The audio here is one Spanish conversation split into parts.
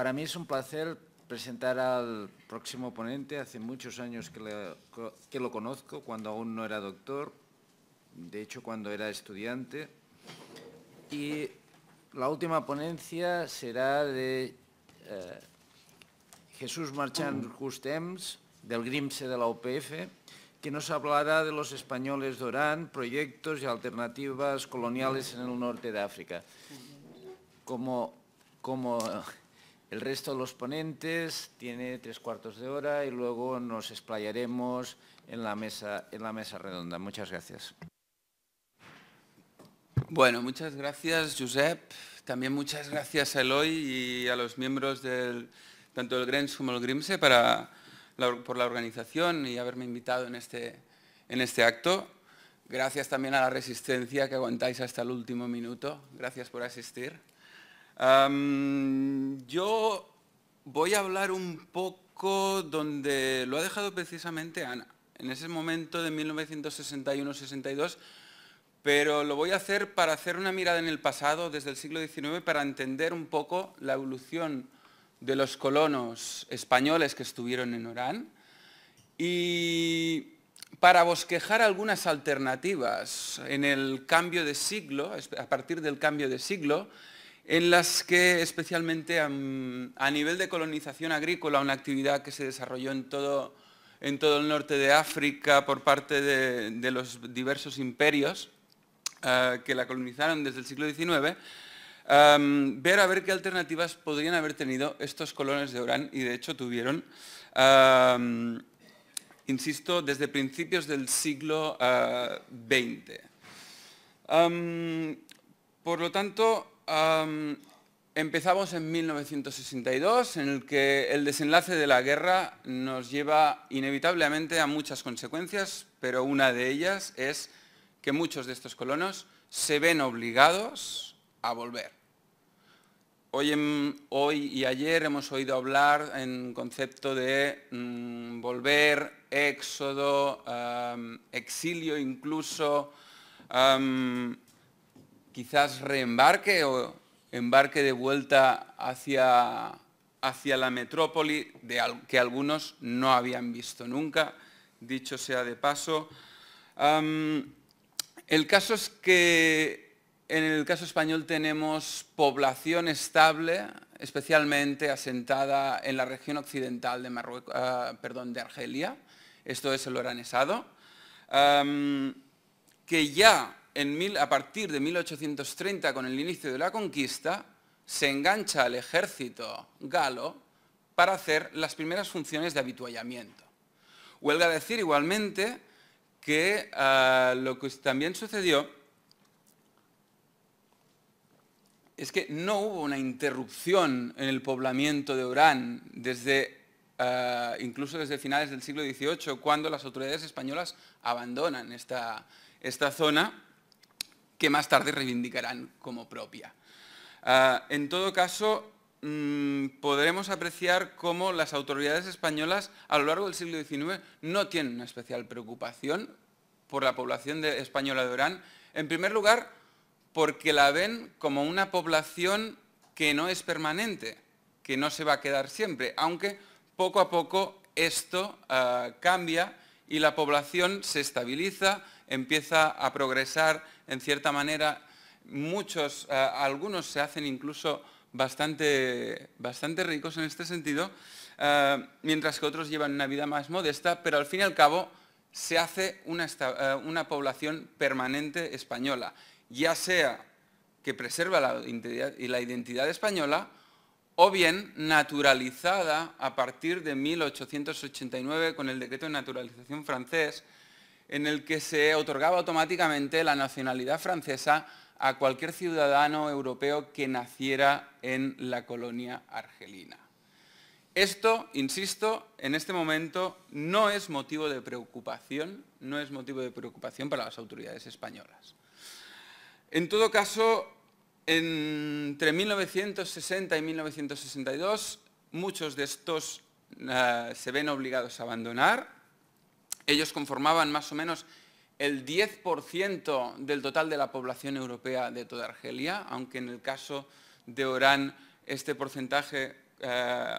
Para mí es un placer presentar al próximo ponente. Hace muchos años que, lo conozco, cuando aún no era doctor, de hecho cuando era estudiante. Y la última ponencia será de eh, Jesús Marchand Justems, del Grimse de la UPF, que nos hablará de los españoles de Orán, proyectos y alternativas coloniales en el norte de África. Como, como el resto de los ponentes tiene tres cuartos de hora y luego nos explayaremos en la mesa, en la mesa redonda. Muchas gracias. Bueno, muchas gracias, Josep. También muchas gracias a Eloy y a los miembros del, tanto del Grenz como el GRIMSE para por la organización y haberme invitado en este, en este acto. Gracias también a la resistencia que aguantáis hasta el último minuto. Gracias por asistir yo voy a hablar un poco donde lo ha dejado precisamente Ana, en ese momento de 1961-62, pero lo voy a hacer para hacer una mirada en el pasado desde el siglo XIX para entender un poco la evolución de los colonos españoles que estuvieron en Orán y para bosquejar algunas alternativas en el cambio de siglo, a partir del cambio de siglo, en las que especialmente a, nivel de colonización agrícola, una actividad que se desarrolló en todo, en todo el norte de África por parte de, los diversos imperios ah, que la colonizaron desde el siglo XIX, ver a ver qué alternativas podrían haber tenido estos colonos de Orán y de hecho tuvieron, insisto, desde principios del siglo XX. Ah, por lo tanto, empezamos en 1962, en el que el desenlace de la guerra nos lleva inevitablemente a muchas consecuencias, pero una de ellas es que muchos de estos colonos se ven obligados a volver. Hoy, hoy y ayer hemos oído hablar en concepto de mm, volver, éxodo, exilio incluso, quizás reembarque o embarque de vuelta hacia, hacia la metrópoli que algunos no habían visto nunca, dicho sea de paso. el caso es que en el caso español tenemos población estable, especialmente asentada en la región occidental de, Marruecos, ah, perdón, de Argelia, esto es el Oranesado, que ya a partir de 1830, con el inicio de la conquista, se engancha al ejército galo para hacer las primeras funciones de habituallamiento. Huelga decir igualmente que ah, lo que también sucedió es que no hubo una interrupción en el poblamiento de Orán desde, ah, incluso desde finales del siglo XVIII, cuando las autoridades españolas abandonan esta, esta zona que más tarde reivindicarán como propia. Ah, en todo caso, mm, podremos apreciar cómo las autoridades españolas a lo largo del siglo XIX no tienen una especial preocupación por la población española de Orán, en primer lugar porque la ven como una población que no es permanente, que no se va a quedar siempre, aunque poco a poco esto ah, cambia y la población se estabiliza, empieza a progresar en cierta manera, muchos, eh, algunos se hacen incluso bastante, ricos en este sentido, eh, mientras que otros llevan una vida más modesta, pero al fin y al cabo se hace una, eh, población permanente española, ya sea que preserva la identidad española o bien naturalizada a partir de 1889 con el decreto de naturalización francés, en el que se otorgaba automáticamente la nacionalidad francesa a cualquier ciudadano europeo que naciera en la colonia argelina. Esto, insisto, en este momento no es motivo de preocupación, no es motivo de preocupación para las autoridades españolas. En todo caso, entre 1960 y 1962, muchos de estos eh, se ven obligados a abandonar ellos conformaban más o menos el 10% del total de la población europea de toda Argelia, aunque en el caso de Orán este porcentaje eh,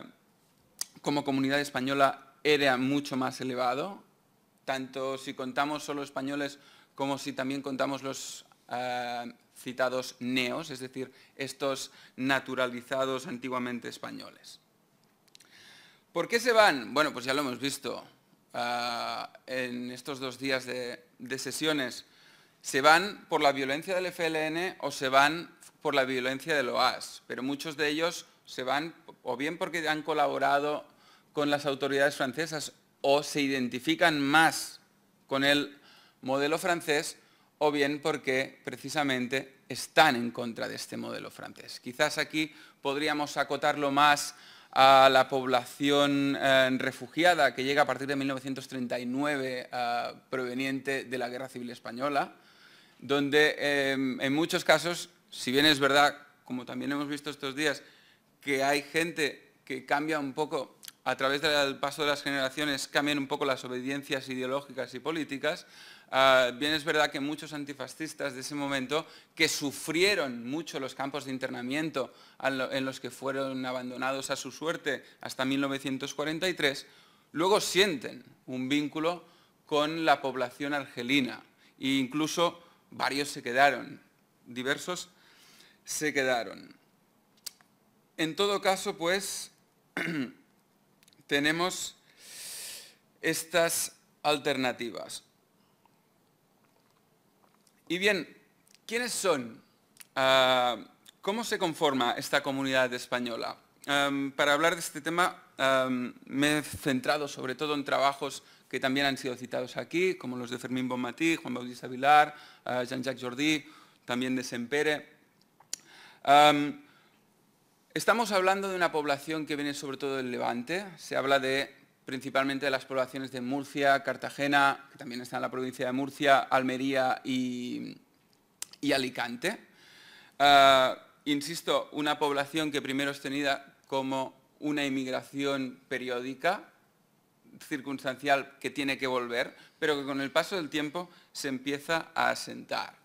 como comunidad española era mucho más elevado, tanto si contamos solo españoles como si también contamos los eh, citados neos, es decir, estos naturalizados antiguamente españoles. ¿Por qué se van? Bueno, pues ya lo hemos visto. Ah, en estos dos días de, de sesiones, se van por la violencia del FLN o se van por la violencia del OAS, pero muchos de ellos se van o bien porque han colaborado con las autoridades francesas o se identifican más con el modelo francés o bien porque precisamente están en contra de este modelo francés. Quizás aquí podríamos acotarlo más a la población eh, refugiada que llega a partir de 1939 eh, proveniente de la Guerra Civil Española, donde eh, en muchos casos, si bien es verdad, como también hemos visto estos días, que hay gente que cambia un poco, a través del paso de las generaciones cambian un poco las obediencias ideológicas y políticas, Ah, bien es verdad que muchos antifascistas de ese momento, que sufrieron mucho los campos de internamiento en los que fueron abandonados a su suerte hasta 1943, luego sienten un vínculo con la población argelina e incluso varios se quedaron, diversos se quedaron. En todo caso, pues, tenemos estas alternativas. Y bien, ¿quiénes son? Ah, ¿Cómo se conforma esta comunidad española? para hablar de este tema me he centrado sobre todo en trabajos que también han sido citados aquí, como los de Fermín Bonmatí, Juan Bautista Vilar, ah, Jean-Jacques Jordi, también de Sempere. estamos hablando de una población que viene sobre todo del Levante, se habla de principalmente las poblaciones de Murcia, Cartagena, que también está en la provincia de Murcia, Almería y, Alicante. Ah, insisto, una población que primero es tenida como una inmigración periódica, circunstancial, que tiene que volver, pero que con el paso del tiempo se empieza a asentar.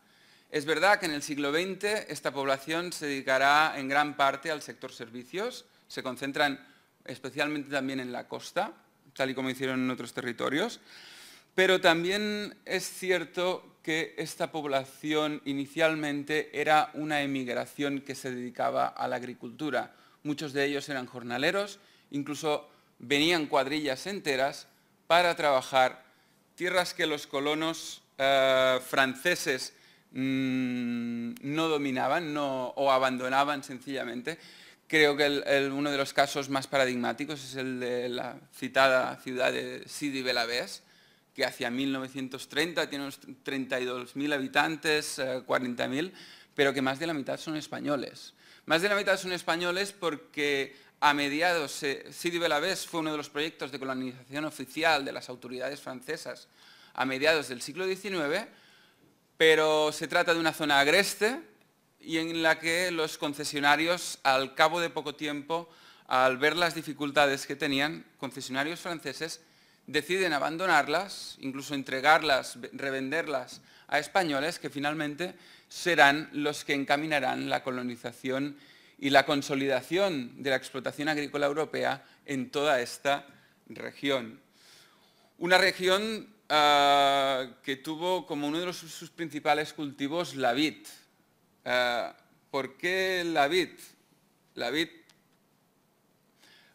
Es verdad que en el siglo XX esta población se dedicará en gran parte al sector servicios, se concentran especialmente también en la costa, tal y como hicieron en otros territorios. Pero también es cierto que esta población inicialmente era una emigración que se dedicaba a la agricultura. Muchos de ellos eran jornaleros, incluso venían cuadrillas enteras para trabajar tierras que los colonos eh, franceses mm, no dominaban o abandonaban sencillamente, Creo que uno de los casos más paradigmáticos es el de la citada ciudad de Sidi Belavés, que hacia 1930 tiene unos 32.000 habitantes, 40.000, eh, pero que más de la mitad son españoles. Más de la mitad son españoles porque a mediados, eh, Sidi Belavés fue uno de los proyectos de colonización oficial de las autoridades francesas a mediados del siglo XIX, pero se trata de una zona agreste, y en la que los concesionarios, al cabo de poco tiempo, al ver las dificultades que tenían, concesionarios franceses deciden abandonarlas, incluso entregarlas, revenderlas a españoles que finalmente serán los que encaminarán la colonización y la consolidación de la explotación agrícola europea en toda esta región. Una región ah, que tuvo como uno de sus principales cultivos la vid, Ah, ¿Por qué la vid? La vid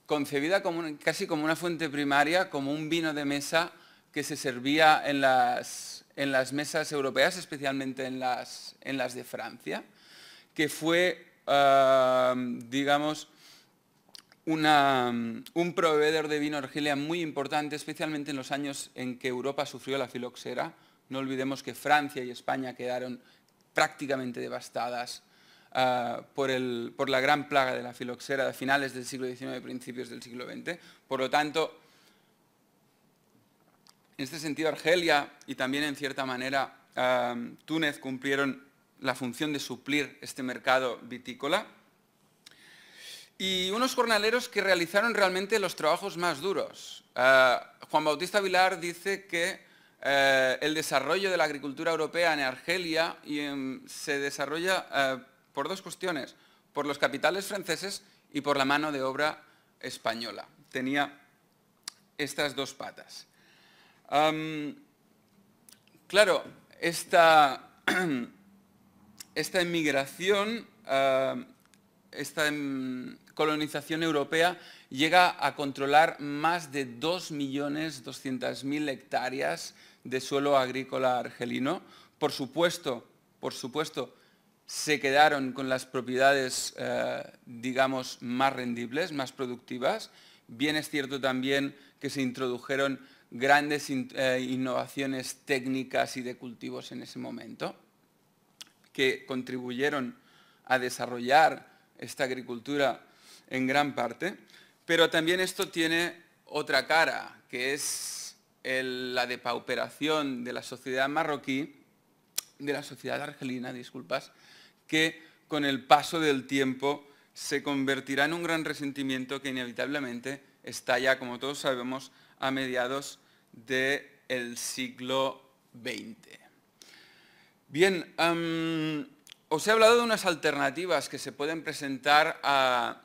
concebida casi como una fuente primaria, como un vino de mesa que se servía en las, mesas europeas, especialmente en las, de Francia, que fue, ah, digamos, un proveedor de vino argelia muy importante, especialmente en los años en que Europa sufrió la filoxera. No olvidemos que Francia y España quedaron prácticamente devastadas ah, por, el, por, la gran plaga de la filoxera de finales del siglo XIX y principios del siglo XX. Por lo tanto, en este sentido, Argelia y también, en cierta manera, ah, Túnez cumplieron la función de suplir este mercado vitícola. Y unos jornaleros que realizaron realmente los trabajos más duros. Ah, Juan Bautista Vilar dice que eh, el desarrollo de la agricultura europea en Argelia se desarrolla eh, por dos cuestiones, por los capitales franceses y por la mano de obra española. Tenía estas dos patas. claro, esta, emigración, inmigración, eh, esta em, colonización europea llega a controlar más de 2.200.000 hectáreas de suelo agrícola argelino. Por supuesto, por supuesto, se quedaron con las propiedades, eh, digamos, más rendibles, más productivas. Bien es cierto también que se introdujeron grandes eh, innovaciones técnicas y de cultivos en ese momento, que contribuyeron a desarrollar esta agricultura en gran parte, pero también esto tiene otra cara, que es la depauperación de la sociedad marroquí, de la sociedad argelina, disculpas, que con el paso del tiempo se convertirá en un gran resentimiento que inevitablemente estalla, como todos sabemos, a mediados del siglo XX. Bien, os he hablado de unas alternativas que se pueden presentar a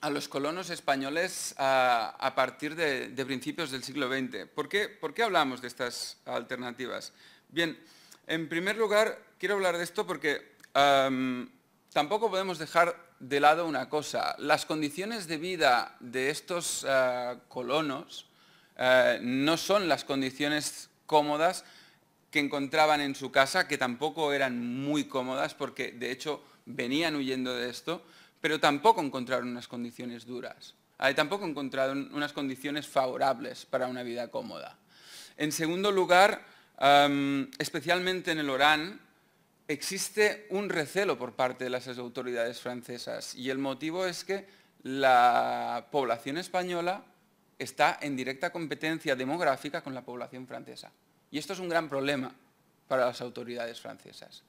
a los colonos españoles a, partir de, principios del siglo XX. ¿Por qué, hablamos de estas alternativas? Bien, en primer lugar, quiero hablar de esto porque tampoco podemos dejar de lado una cosa. Las condiciones de vida de estos ah, colonos ah, no son las condiciones cómodas que encontraban en su casa, que tampoco eran muy cómodas porque, de hecho, venían huyendo de esto pero tampoco encontraron unas condiciones duras. Tampoco encontraron unas condiciones favorables para una vida cómoda. En segundo lugar, especialmente en el Orán, existe un recelo por parte de las autoridades francesas y el motivo es que la población española está en directa competencia demográfica con la población francesa. Y esto es un gran problema para las autoridades francesas.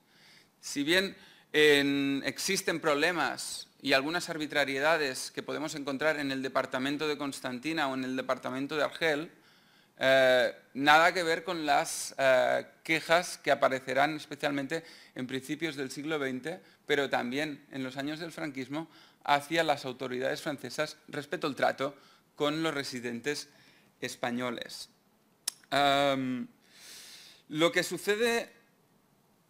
Si bien existen problemas y algunas arbitrariedades que podemos encontrar en el departamento de Constantina o en el departamento de Argel, eh, nada que ver con las eh, quejas que aparecerán especialmente en principios del siglo XX, pero también en los años del franquismo, hacia las autoridades francesas respecto al trato con los residentes españoles. Em, lo que sucede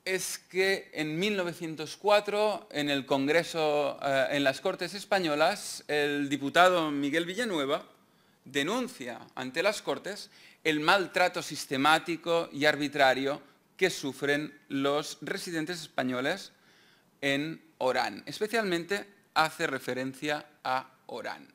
es que en 1904, en el Congreso, eh, en las Cortes Españolas, el diputado Miguel Villanueva denuncia ante las Cortes el maltrato sistemático y arbitrario que sufren los residentes españoles en Orán. Especialmente hace referencia a Orán.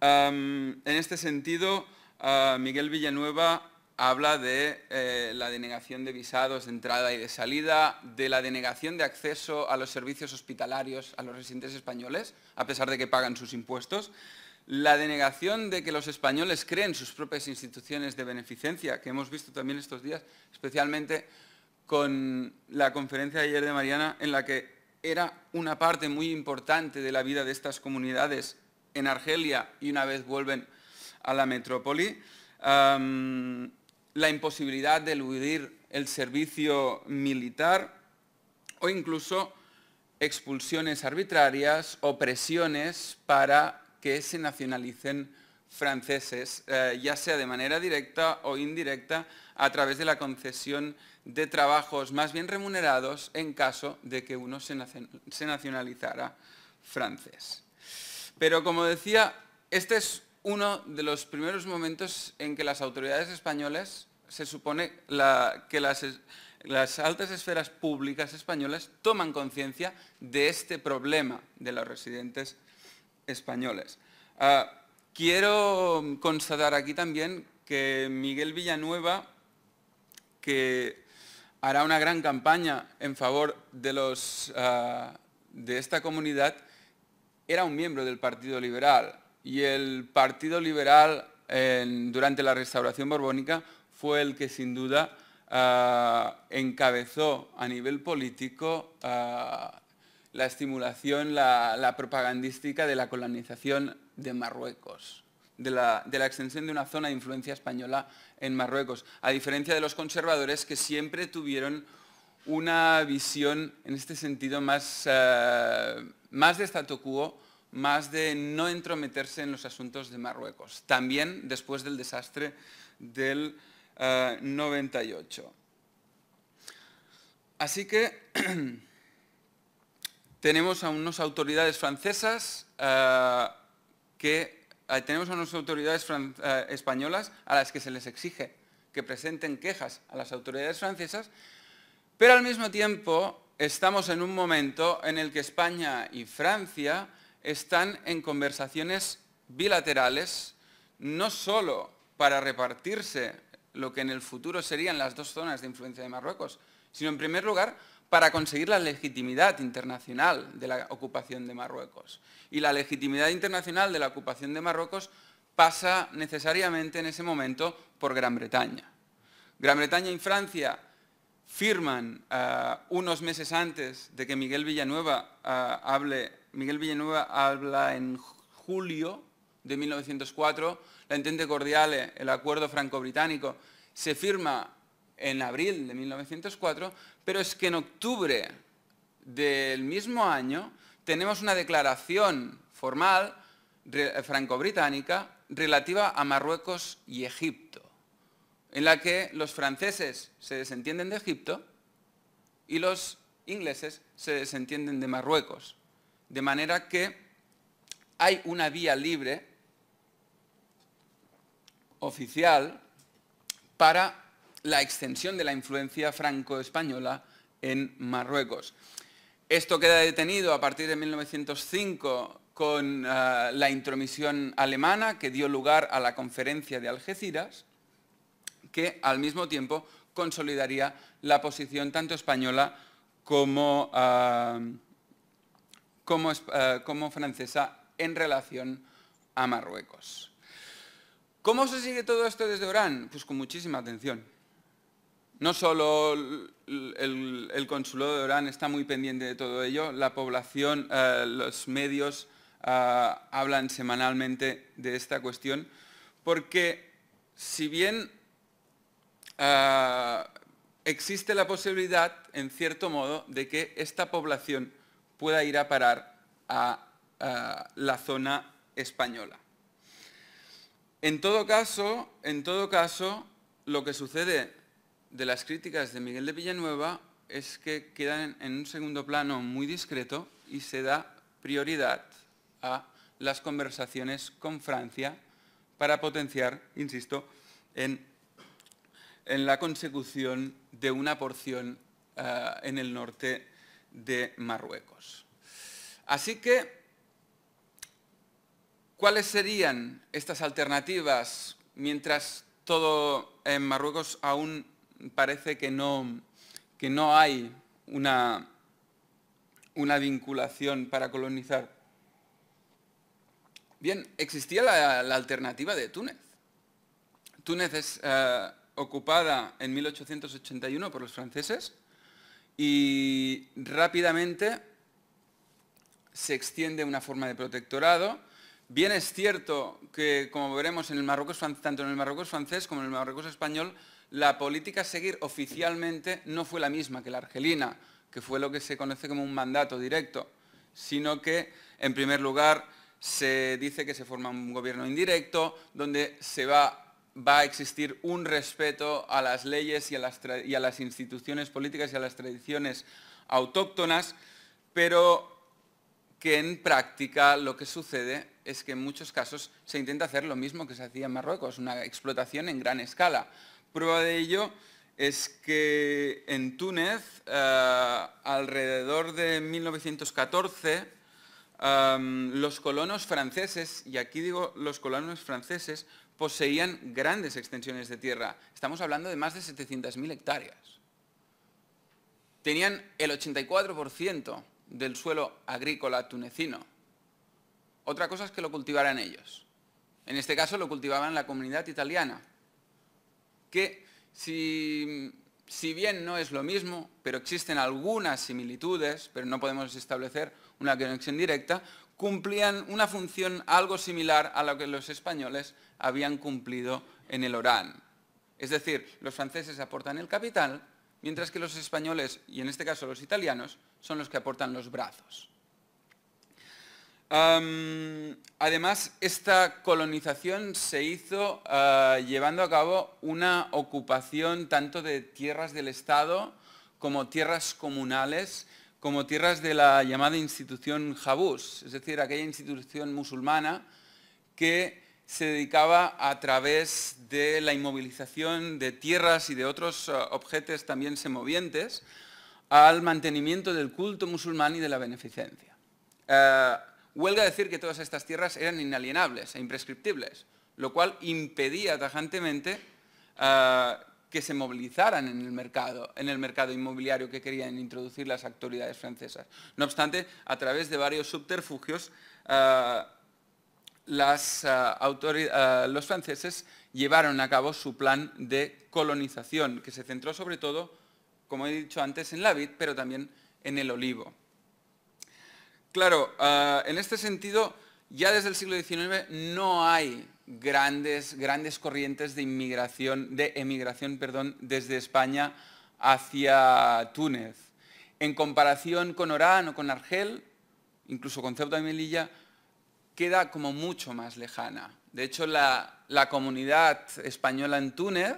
Em, en este sentido, eh, Miguel Villanueva habla de eh, la denegación de visados de entrada y de salida, de la denegación de acceso a los servicios hospitalarios a los residentes españoles, a pesar de que pagan sus impuestos, la denegación de que los españoles creen sus propias instituciones de beneficencia, que hemos visto también estos días, especialmente con la conferencia de ayer de Mariana, en la que era una parte muy importante de la vida de estas comunidades en Argelia y una vez vuelven a la metrópoli la imposibilidad de eludir el servicio militar o incluso expulsiones arbitrarias o presiones para que se nacionalicen franceses, eh, ya sea de manera directa o indirecta, a través de la concesión de trabajos más bien remunerados en caso de que uno se nacionalizara francés. Pero como decía, este es uno de los primeros momentos en que las autoridades españolas, se supone que las, altas esferas públicas españolas toman conciencia de este problema de los residentes españoles. Ah, quiero constatar aquí también que Miguel Villanueva, que hará una gran campaña en favor de ah, esta comunidad, era un miembro del Partido Liberal y el Partido Liberal durante la restauración borbónica fue el que sin duda ah, encabezó a nivel político ah, la estimulación, la, propagandística de la colonización de Marruecos, de la, extensión de una zona de influencia española en Marruecos, a diferencia de los conservadores que siempre tuvieron una visión en este sentido más, ah, más de statu quo más de no entrometerse en los asuntos de Marruecos, también después del desastre del 98. Eh, Así que tenemos a unas autoridades francesas eh, que eh, tenemos a unas autoridades españolas a las que se les exige que presenten quejas a las autoridades francesas, pero al mismo tiempo estamos en un momento en el que España y Francia están en conversaciones bilaterales, no solo para repartirse lo que en el futuro serían las dos zonas de influencia de Marruecos, sino en primer lugar para conseguir la legitimidad internacional de la ocupación de Marruecos. Y la legitimidad internacional de la ocupación de Marruecos pasa necesariamente en ese momento por Gran Bretaña. Gran Bretaña y Francia firman eh, unos meses antes de que Miguel Villanueva eh, hable Miguel Villanueva habla en julio de 1904, la Entente Cordiale, el acuerdo franco-británico, se firma en abril de 1904, pero es que en octubre del mismo año tenemos una declaración formal franco-británica relativa a Marruecos y Egipto, en la que los franceses se desentienden de Egipto y los ingleses se desentienden de Marruecos. De manera que hay una vía libre oficial para la extensión de la influencia franco-española en Marruecos. Esto queda detenido a partir de 1905 con eh, la intromisión alemana que dio lugar a la conferencia de Algeciras, que al mismo tiempo consolidaría la posición tanto española como eh, como, eh, como francesa en relación a Marruecos. ¿Cómo se sigue todo esto desde Orán? Pues con muchísima atención. No solo el, consulado de Orán está muy pendiente de todo ello, la población, eh, los medios eh, hablan semanalmente de esta cuestión, porque si bien existe la posibilidad, en cierto modo, de que esta población pueda ir a parar a, la zona española. En todo caso, en todo caso, lo que sucede de las críticas de Miguel de Villanueva es que quedan en un segundo plano muy discreto y se da prioridad a las conversaciones con Francia para potenciar, insisto, en, la consecución de una porción eh, en el norte de Marruecos. Así que, ¿cuáles serían estas alternativas mientras todo en Marruecos aún parece que no, que no hay una, una vinculación para colonizar? Bien, existía la, alternativa de Túnez. Túnez es eh, ocupada en 1881 por los franceses y rápidamente se extiende una forma de protectorado. Bien es cierto que, como veremos, en el Marruecos, tanto en el Marruecos francés como en el Marruecos español, la política a seguir oficialmente no fue la misma que la argelina, que fue lo que se conoce como un mandato directo, sino que, en primer lugar, se dice que se forma un gobierno indirecto, donde se va va a existir un respeto a las leyes y a las, instituciones políticas y a las tradiciones autóctonas, pero que en práctica lo que sucede es que en muchos casos se intenta hacer lo mismo que se hacía en Marruecos, una explotación en gran escala. Prueba de ello es que en Túnez, eh, alrededor de 1914, eh, los colonos franceses, y aquí digo los colonos franceses, poseían grandes extensiones de tierra. Estamos hablando de más de 700.000 hectáreas. Tenían el 84% del suelo agrícola tunecino. Otra cosa es que lo cultivaran ellos. En este caso lo cultivaban la comunidad italiana, que si, bien no es lo mismo, pero existen algunas similitudes, pero no podemos establecer una conexión directa, cumplían una función algo similar a la que los españoles habían cumplido en el Orán. Es decir, los franceses aportan el capital, mientras que los españoles, y en este caso los italianos, son los que aportan los brazos. además, esta colonización se hizo ah, llevando a cabo una ocupación tanto de tierras del Estado como tierras comunales, como tierras de la llamada institución Jabús, es decir, aquella institución musulmana que se dedicaba a través de la inmovilización de tierras y de otros eh, objetos también semovientes al mantenimiento del culto musulmán y de la beneficencia. Eh, huelga decir que todas estas tierras eran inalienables e imprescriptibles, lo cual impedía tajantemente eh, que se movilizaran en el mercado, en el mercado inmobiliario que querían introducir las autoridades francesas. No obstante, a través de varios subterfugios, Ah, ah, los franceses llevaron a cabo su plan de colonización, que se centró sobre todo, como he dicho antes, en la vid, pero también en el olivo. Claro, ah, en este sentido, ya desde el siglo XIX no hay grandes, corrientes de inmigración, de emigración, desde España hacia Túnez. En comparación con Orán o con Argel, incluso con Ceuta y Melilla, queda como mucho más lejana. De hecho, la, comunidad española en Túnez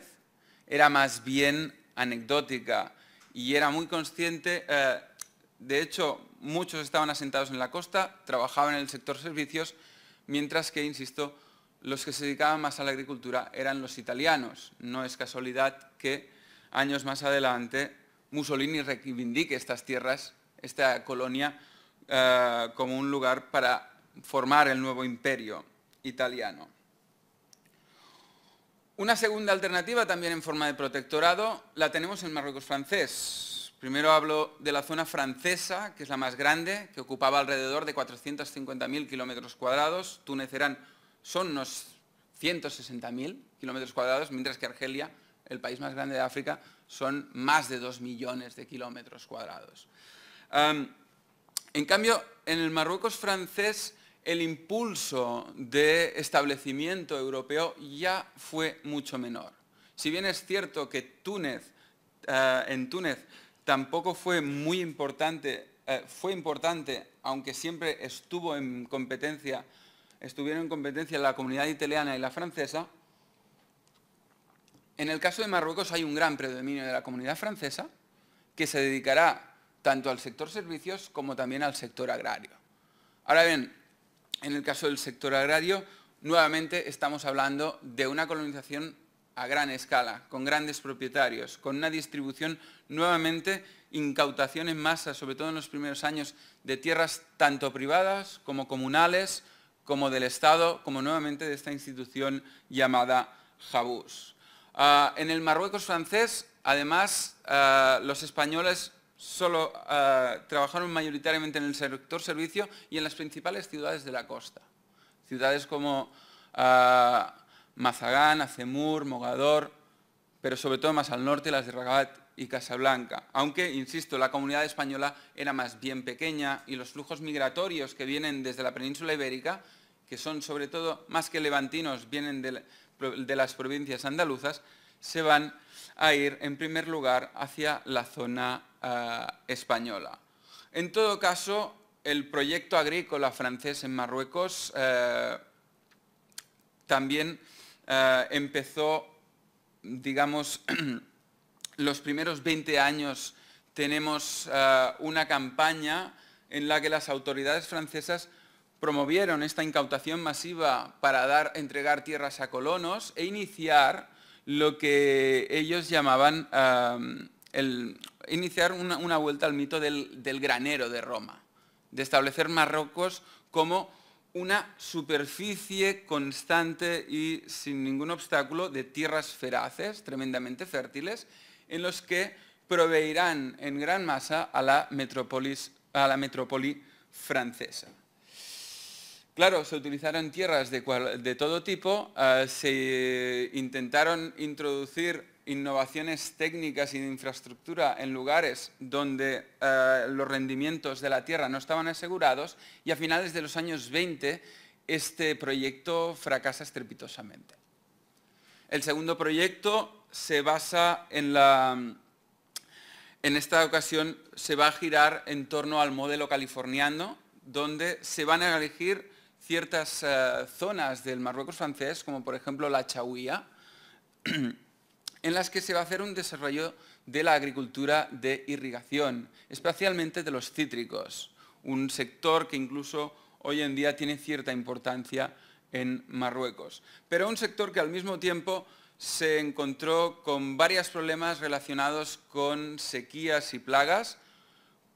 era más bien anecdótica y era muy consciente, eh, de hecho, muchos estaban asentados en la costa, trabajaban en el sector servicios, mientras que, insisto, los que se dedicaban más a la agricultura eran los italianos. No es casualidad que años más adelante Mussolini reivindique estas tierras, esta colonia, eh, como un lugar para formar el nuevo imperio italiano. Una segunda alternativa, también en forma de protectorado, la tenemos en Marruecos francés. Primero hablo de la zona francesa, que es la más grande, que ocupaba alrededor de 450.000 kilómetros cuadrados. Túnez son unos 160.000 kilómetros cuadrados, mientras que Argelia, el país más grande de África, son más de 2 millones de kilómetros cuadrados. en cambio, en el Marruecos francés el impulso de establecimiento europeo ya fue mucho menor. Si bien es cierto que Túnez, eh, en Túnez tampoco fue muy importante, eh, fue importante, aunque siempre estuvo en competencia, estuvieron en competencia la comunidad italiana y la francesa, en el caso de Marruecos hay un gran predominio de la comunidad francesa que se dedicará tanto al sector servicios como también al sector agrario. Ahora bien, en el caso del sector agrario, nuevamente estamos hablando de una colonización a gran escala, con grandes propietarios, con una distribución nuevamente incautación en masa, sobre todo en los primeros años, de tierras tanto privadas como comunales, como del Estado, como nuevamente de esta institución llamada Jabús. Ah, en el Marruecos francés, además, ah, los españoles solo eh, trabajaron mayoritariamente en el sector servicio y en las principales ciudades de la costa. Ciudades como eh, Mazagán, Acemur, Mogador, pero sobre todo más al norte las de Ragat y Casablanca. Aunque, insisto, la comunidad española era más bien pequeña y los flujos migratorios que vienen desde la península ibérica, que son sobre todo más que levantinos, vienen de, de las provincias andaluzas, se van a ir en primer lugar hacia la zona ah, española. En todo caso, el proyecto agrícola francés en Marruecos eh, también eh, empezó, digamos, los primeros 20 años tenemos eh, una campaña en la que las autoridades francesas promovieron esta incautación masiva para dar, entregar tierras a colonos e iniciar lo que ellos llamaban iniciar una, vuelta al mito del, granero de Roma, de establecer Marruecos como una superficie constante y sin ningún obstáculo de tierras feraces, tremendamente fértiles, en los que proveerán en gran masa a a la metrópoli francesa. Claro, se utilizaron tierras de, todo tipo, eh, se intentaron introducir innovaciones técnicas y de infraestructura en lugares donde eh, los rendimientos de la tierra no estaban asegurados y a finales de los años 20 este proyecto fracasa estrepitosamente. El segundo proyecto se basa en la... En esta ocasión se va a girar en torno al modelo californiano, donde se van a elegir ciertas eh, zonas del Marruecos francés, como por ejemplo la Chahuía, en las que se va a hacer un desarrollo de la agricultura de irrigación, especialmente de los cítricos, un sector que incluso hoy en día tiene cierta importancia en Marruecos, pero un sector que al mismo tiempo se encontró con varios problemas relacionados con sequías y plagas,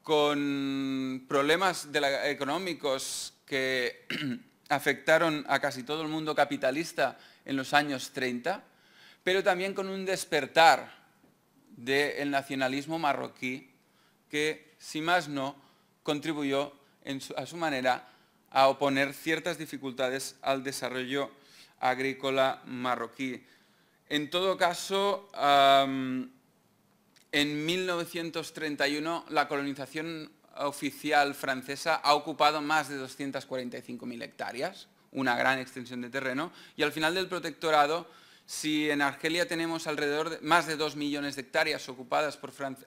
con problemas económicos que afectaron a casi todo el mundo capitalista en los años 30, pero también con un despertar del nacionalismo marroquí que, si más no, contribuyó a su manera a oponer ciertas dificultades al desarrollo agrícola marroquí. En todo caso, en 1931 la colonización oficial francesa ha ocupado más de 245.000 hectáreas, una gran extensión de terreno, y al final del protectorado, si en Argelia tenemos alrededor de más de 2 millones de hectáreas ocupadas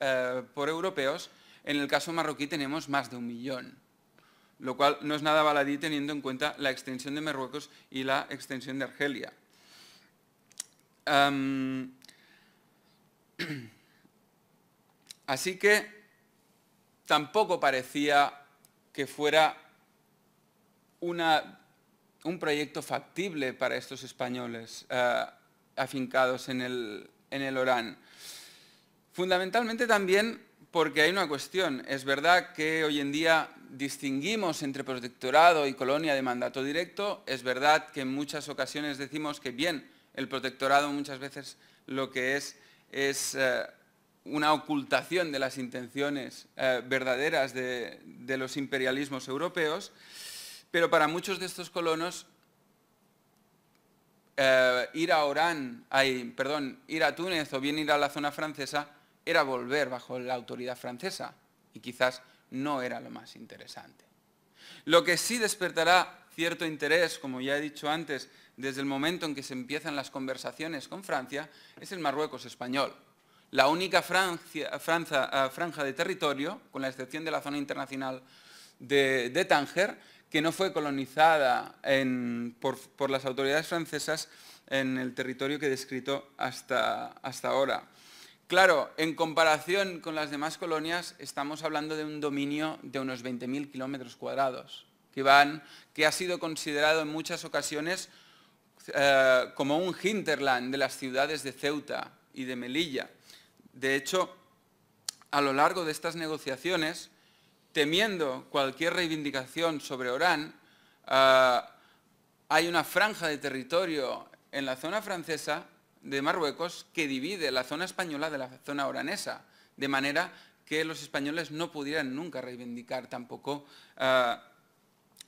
eh, por, europeos, en el caso marroquí tenemos más de un millón, lo cual no es nada baladí teniendo en cuenta la extensión de Marruecos y la extensión de Argelia. así que tampoco parecía que fuera un proyecto factible para estos españoles eh, afincados en el, Orán. Fundamentalmente también porque hay una cuestión. Es verdad que hoy en día distinguimos entre protectorado y colonia de mandato directo. Es verdad que en muchas ocasiones decimos que bien, el protectorado muchas veces lo que es es eh, una ocultación de las intenciones eh, verdaderas de, los imperialismos europeos, pero para muchos de estos colonos eh, ir a Orán, perdón, ir a Túnez o bien ir a la zona francesa era volver bajo la autoridad francesa y quizás no era lo más interesante. Lo que sí despertará cierto interés, como ya he dicho antes, desde el momento en que se empiezan las conversaciones con Francia, es el Marruecos español la única eh, franja de territorio, con la excepción de la zona internacional de, Tánger, que no fue colonizada por, las autoridades francesas en el territorio que he descrito hasta, ahora. Claro, en comparación con las demás colonias, estamos hablando de un dominio de unos 20.000 kilómetros cuadrados, que, que ha sido considerado en muchas ocasiones eh, como un hinterland de las ciudades de Ceuta y de Melilla. De hecho, a lo largo de estas negociaciones, temiendo cualquier reivindicación sobre Orán, ah, hay una franja de territorio en la zona francesa de Marruecos que divide la zona española de la zona oranesa, de manera que los españoles no pudieran nunca reivindicar tampoco ah,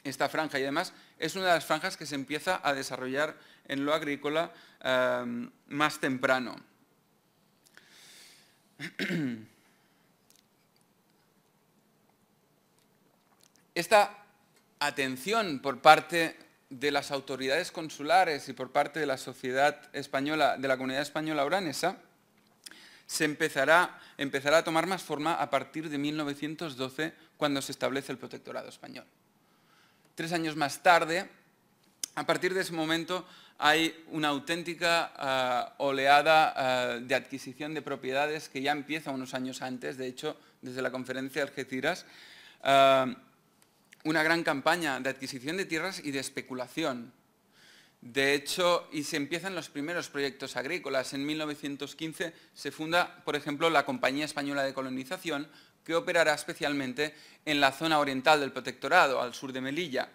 esta franja. Y además es una de las franjas que se empieza a desarrollar en lo agrícola ah, más temprano. Esta atención por parte de las autoridades consulares y por parte de la sociedad española, de la comunidad española Uranesa, se empezará a tomar más forma a partir de 1912, cuando se establece el protectorado español. Tres años más tarde, a partir de ese momento hay una auténtica ah, oleada ah, de adquisición de propiedades que ya empieza unos años antes, de hecho, desde la conferencia de Algeciras, ah, una gran campaña de adquisición de tierras y de especulación. De hecho, y se empiezan los primeros proyectos agrícolas. En 1915 se funda, por ejemplo, la Compañía Española de Colonización, que operará especialmente en la zona oriental del protectorado, al sur de Melilla.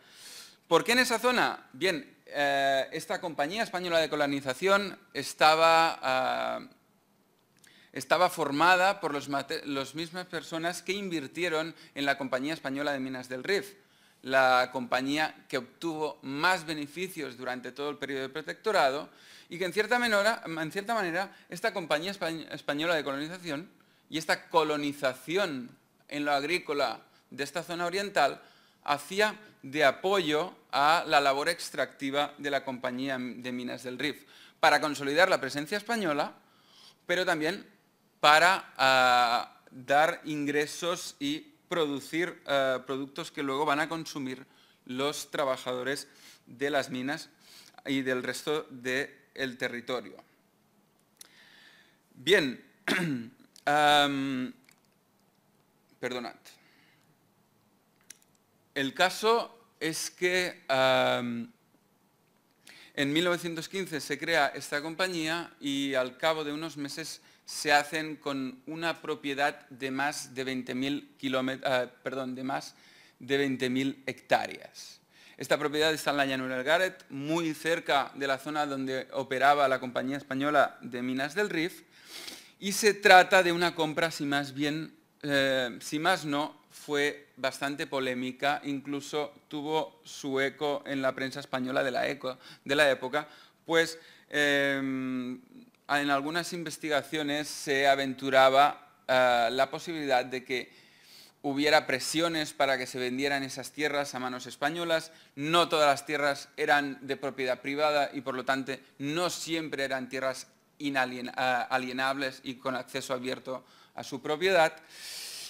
¿Por qué en esa zona? Bien, eh, esta compañía española de colonización estaba, eh, formada por las mismas personas que invirtieron en la compañía española de minas del RIF, la compañía que obtuvo más beneficios durante todo el periodo de protectorado y que en cierta, en cierta manera esta compañía española de colonización y esta colonización en lo agrícola de esta zona oriental hacía de apoyo a la labor extractiva de la Compañía de Minas del Rif, para consolidar la presencia española, pero también para ah, dar ingresos y producir ah, productos que luego van a consumir los trabajadores de las minas y del resto del territorio. Bien, perdonad. El caso es que en 1915 se crea esta compañía y al cabo de unos meses se hacen con una propiedad de más de 20.000 ah, de de hectáreas. Esta propiedad está en la llanura del muy cerca de la zona donde operaba la compañía española de Minas del Rif, y se trata de una compra, si más bien, eh, si más no, fue bastante polémica, incluso tuvo su eco en la prensa española de la, época, pues em, en algunas investigaciones se aventuraba eh, la posibilidad de que hubiera presiones para que se vendieran esas tierras a manos españolas, no todas las tierras eran de propiedad privada y por lo tanto no siempre eran tierras eh, alienables y con acceso abierto a su propiedad.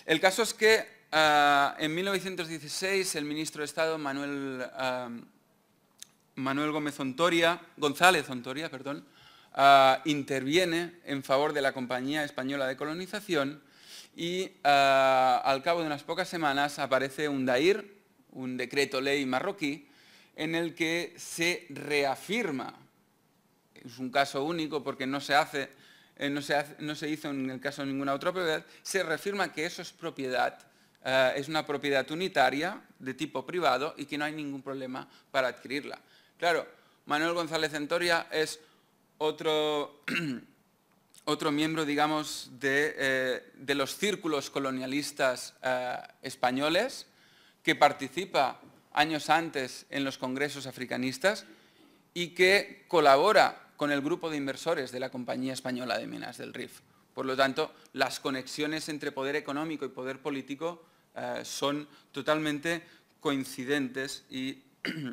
El caso es que Ah, en 1916, el ministro de Estado, Manuel, ah, Manuel Gómez Ontoria, González Ontoria, perdón, ah, interviene en favor de la Compañía Española de Colonización y al cabo de unas pocas semanas aparece un DAIR, un decreto ley marroquí, en el que se reafirma, es un caso único porque no se hace, eh, no se, no se hizo en el caso de ninguna otra propiedad, se reafirma que eso es propiedad eh, es una propiedad unitaria de tipo privado y que no hay ningún problema para adquirirla. Claro, Manuel González Centoria es otro, miembro, digamos, eh, de, los círculos colonialistas eh, españoles que participa años antes en los congresos africanistas y que colabora con el grupo de inversores de la Compañía Española de Minas del RIF. Por lo tanto, las conexiones entre poder económico y poder político eh, son totalmente coincidentes y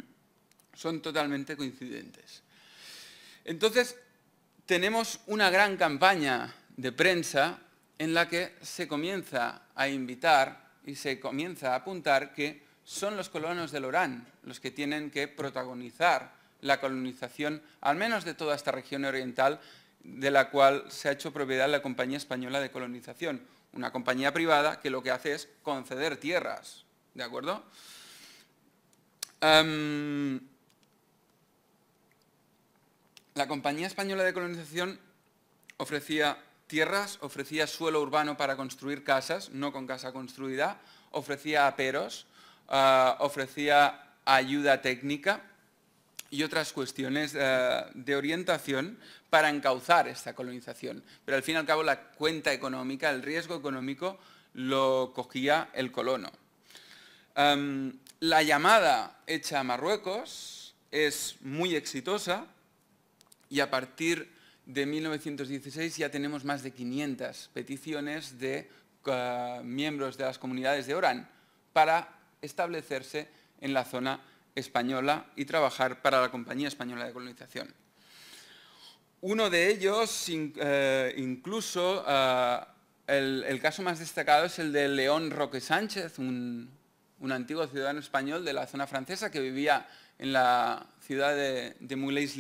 son totalmente coincidentes. Entonces, tenemos una gran campaña de prensa en la que se comienza a invitar y se comienza a apuntar que son los colonos de Lorán los que tienen que protagonizar la colonización, al menos de toda esta región oriental, de la cual se ha hecho propiedad la Compañía Española de Colonización una compañía privada que lo que hace es conceder tierras, ¿de acuerdo? Em, la Compañía Española de Colonización ofrecía tierras, ofrecía suelo urbano para construir casas, no con casa construida, ofrecía aperos, eh, ofrecía ayuda técnica y otras cuestiones eh, de orientación para encauzar esta colonización. Pero al fin y al cabo la cuenta económica, el riesgo económico, lo cogía el colono. Em, la llamada hecha a Marruecos es muy exitosa y a partir de 1916 ya tenemos más de 500 peticiones de eh, miembros de las comunidades de Orán para establecerse en la zona española y trabajar para la Compañía Española de Colonización. Uno de ellos, eh, incluso, eh, el, caso más destacado es el de León Roque Sánchez, un, antiguo ciudadano español de la zona francesa que vivía en la ciudad de, de moulins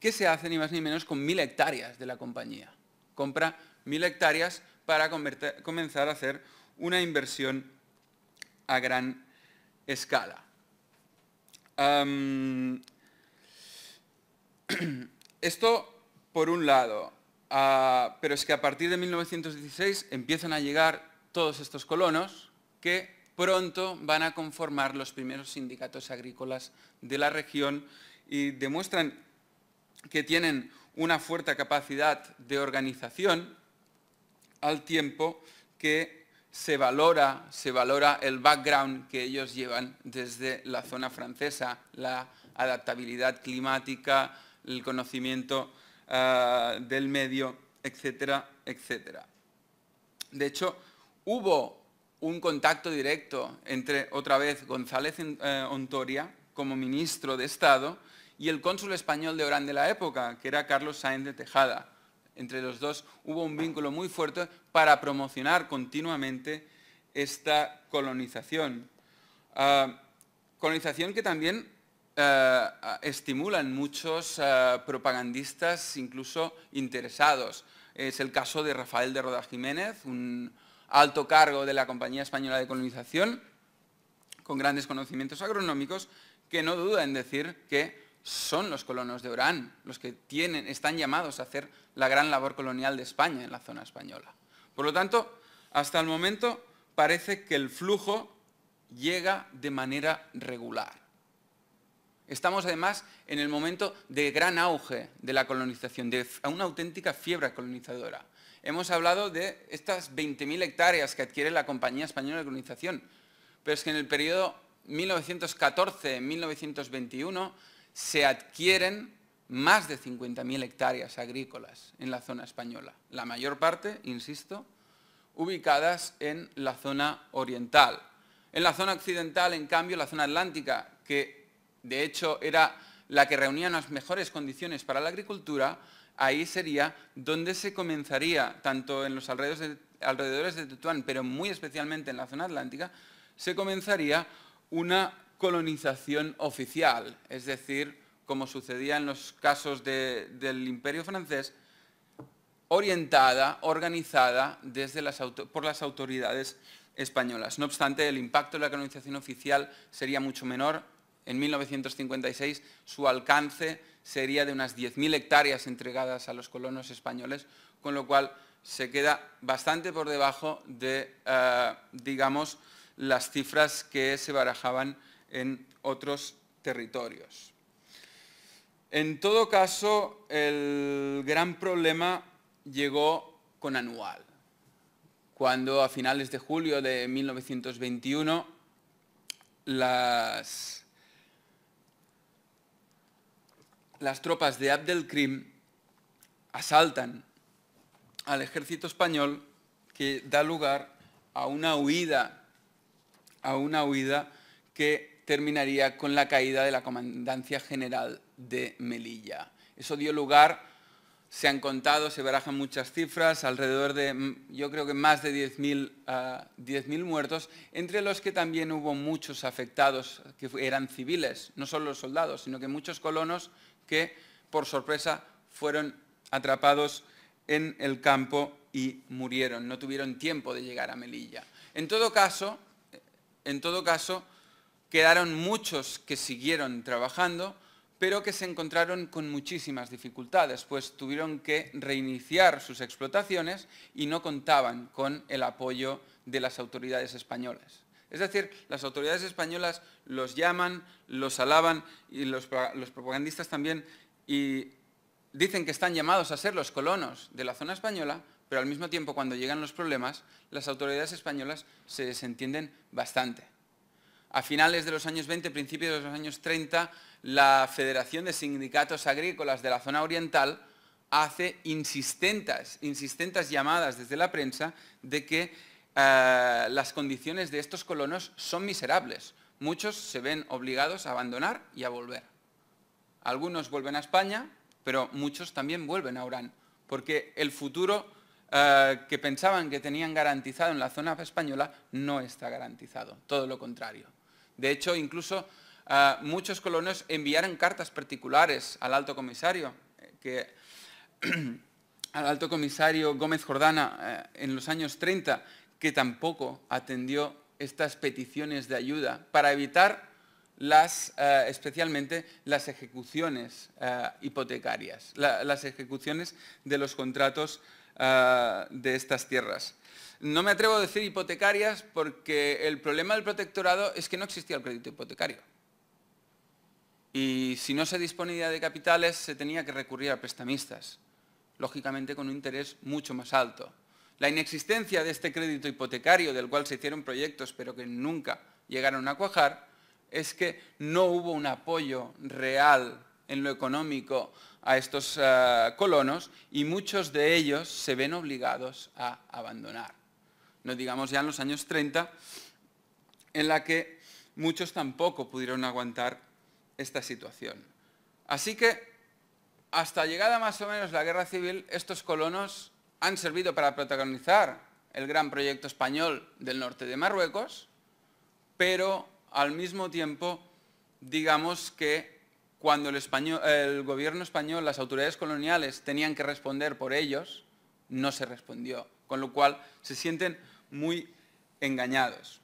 que se hace ni más ni menos con mil hectáreas de la compañía. Compra mil hectáreas para comenzar a hacer una inversión a gran escala. Esto por un lado, ah, pero es que a partir de 1916 empiezan a llegar todos estos colonos que pronto van a conformar los primeros sindicatos agrícolas de la región y demuestran que tienen una fuerte capacidad de organización al tiempo que se valora, se valora el background que ellos llevan desde la zona francesa, la adaptabilidad climática, el conocimiento ah, del medio, etcétera, etcétera. De hecho, hubo un contacto directo entre, otra vez, González eh, Ontoria, como ministro de Estado, y el cónsul español de Orán de la época, que era Carlos Sáenz de Tejada. Entre los dos hubo un vínculo muy fuerte para promocionar continuamente esta colonización. Ah, colonización que también eh, eh, estimulan muchos eh, propagandistas, incluso interesados. Es el caso de Rafael de Roda Jiménez, un alto cargo de la Compañía Española de Colonización, con grandes conocimientos agronómicos, que no duda en decir que son los colonos de Orán los que tienen, están llamados a hacer la gran labor colonial de España en la zona española. Por lo tanto, hasta el momento parece que el flujo llega de manera regular. Estamos además en el momento de gran auge de la colonización, de una auténtica fiebre colonizadora. Hemos hablado de estas 20.000 hectáreas que adquiere la Compañía Española de Colonización, pero es que en el periodo 1914-1921 se adquieren más de 50.000 hectáreas agrícolas en la zona española, la mayor parte, insisto, ubicadas en la zona oriental. En la zona occidental, en cambio, la zona atlántica, que de hecho era la que reunía las mejores condiciones para la agricultura, ahí sería donde se comenzaría, tanto en los alrededores de, alrededores Tetuán, pero muy especialmente en la zona atlántica, se comenzaría una colonización oficial, es decir, como sucedía en los casos del Imperio francés, orientada, organizada desde por las autoridades españolas. No obstante, el impacto de la colonización oficial sería mucho menor en 1956 su alcance sería de unas 10.000 hectáreas entregadas a los colonos españoles, con lo cual se queda bastante por debajo de, eh, digamos, las cifras que se barajaban en otros territorios. En todo caso, el gran problema llegó con Anual, cuando a finales de julio de 1921 las, las tropas de Abdelkrim asaltan al ejército español que da lugar a una huida, a una huida que terminaría con la caída de la Comandancia General de Melilla. Eso dio lugar, se han contado, se barajan muchas cifras, alrededor de, mm, yo creo que más de 10.000 ah, muertos, entre los que también hubo muchos afectados que eran civiles, no solo los soldados, sino que muchos colonos que, por sorpresa, fueron atrapados en el campo y murieron. No tuvieron tiempo de llegar a Melilla. En todo caso, en todo caso quedaron muchos que siguieron trabajando, pero que se encontraron con muchísimas dificultades, pues tuvieron que reiniciar sus explotaciones y no contaban con el apoyo de las autoridades españolas. Es decir, las autoridades españolas los llaman, los alaban y los, propagandistas también y dicen que están llamados a ser los colonos de la zona española, pero al mismo tiempo cuando llegan los problemas, las autoridades españolas se desentienden bastante. A finales de los años 20, principios de los años 30, la Federación de Sindicatos Agrícolas de la Zona Oriental hace insistentas insistentes llamadas desde la prensa de que eh, las condiciones de estos colonos son miserables. Muchos se ven obligados a abandonar y a volver. Algunos vuelven a España, pero muchos también vuelven a Orán, porque el futuro eh, que pensaban que tenían garantizado en la zona española no está garantizado, todo lo contrario. De hecho, incluso eh, muchos colonos enviaron cartas particulares al alto comisario, que, al alto comisario Gómez Jordana en los años 30, que tampoco atendió estas peticiones de ayuda para evitar las, eh, especialmente las ejecuciones eh, hipotecarias, las ejecuciones de los contratos eh, de estas tierras. No me atrevo a decir hipotecarias porque el problema del protectorado es que no existía el crédito hipotecario. Y si no se disponía de capitales, se tenía que recurrir a prestamistas, lógicamente con un interés mucho más alto. La inexistencia de este crédito hipotecario, del cual se hicieron proyectos pero que nunca llegaron a cuajar, es que no hubo un apoyo real en lo económico a estos ah, colonos y muchos de ellos se ven obligados a abandonar. No digamos ya en los años 30, en la que muchos tampoco pudieron aguantar esta situación. Así que, hasta llegada más o menos la guerra civil, estos colonos han servido para protagonizar el gran proyecto español del norte de Marruecos, pero al mismo tiempo, digamos que cuando el, gobierno español, las autoridades coloniales tenían que responder por ellos, no se respondió, con lo cual se sienten muy engañados.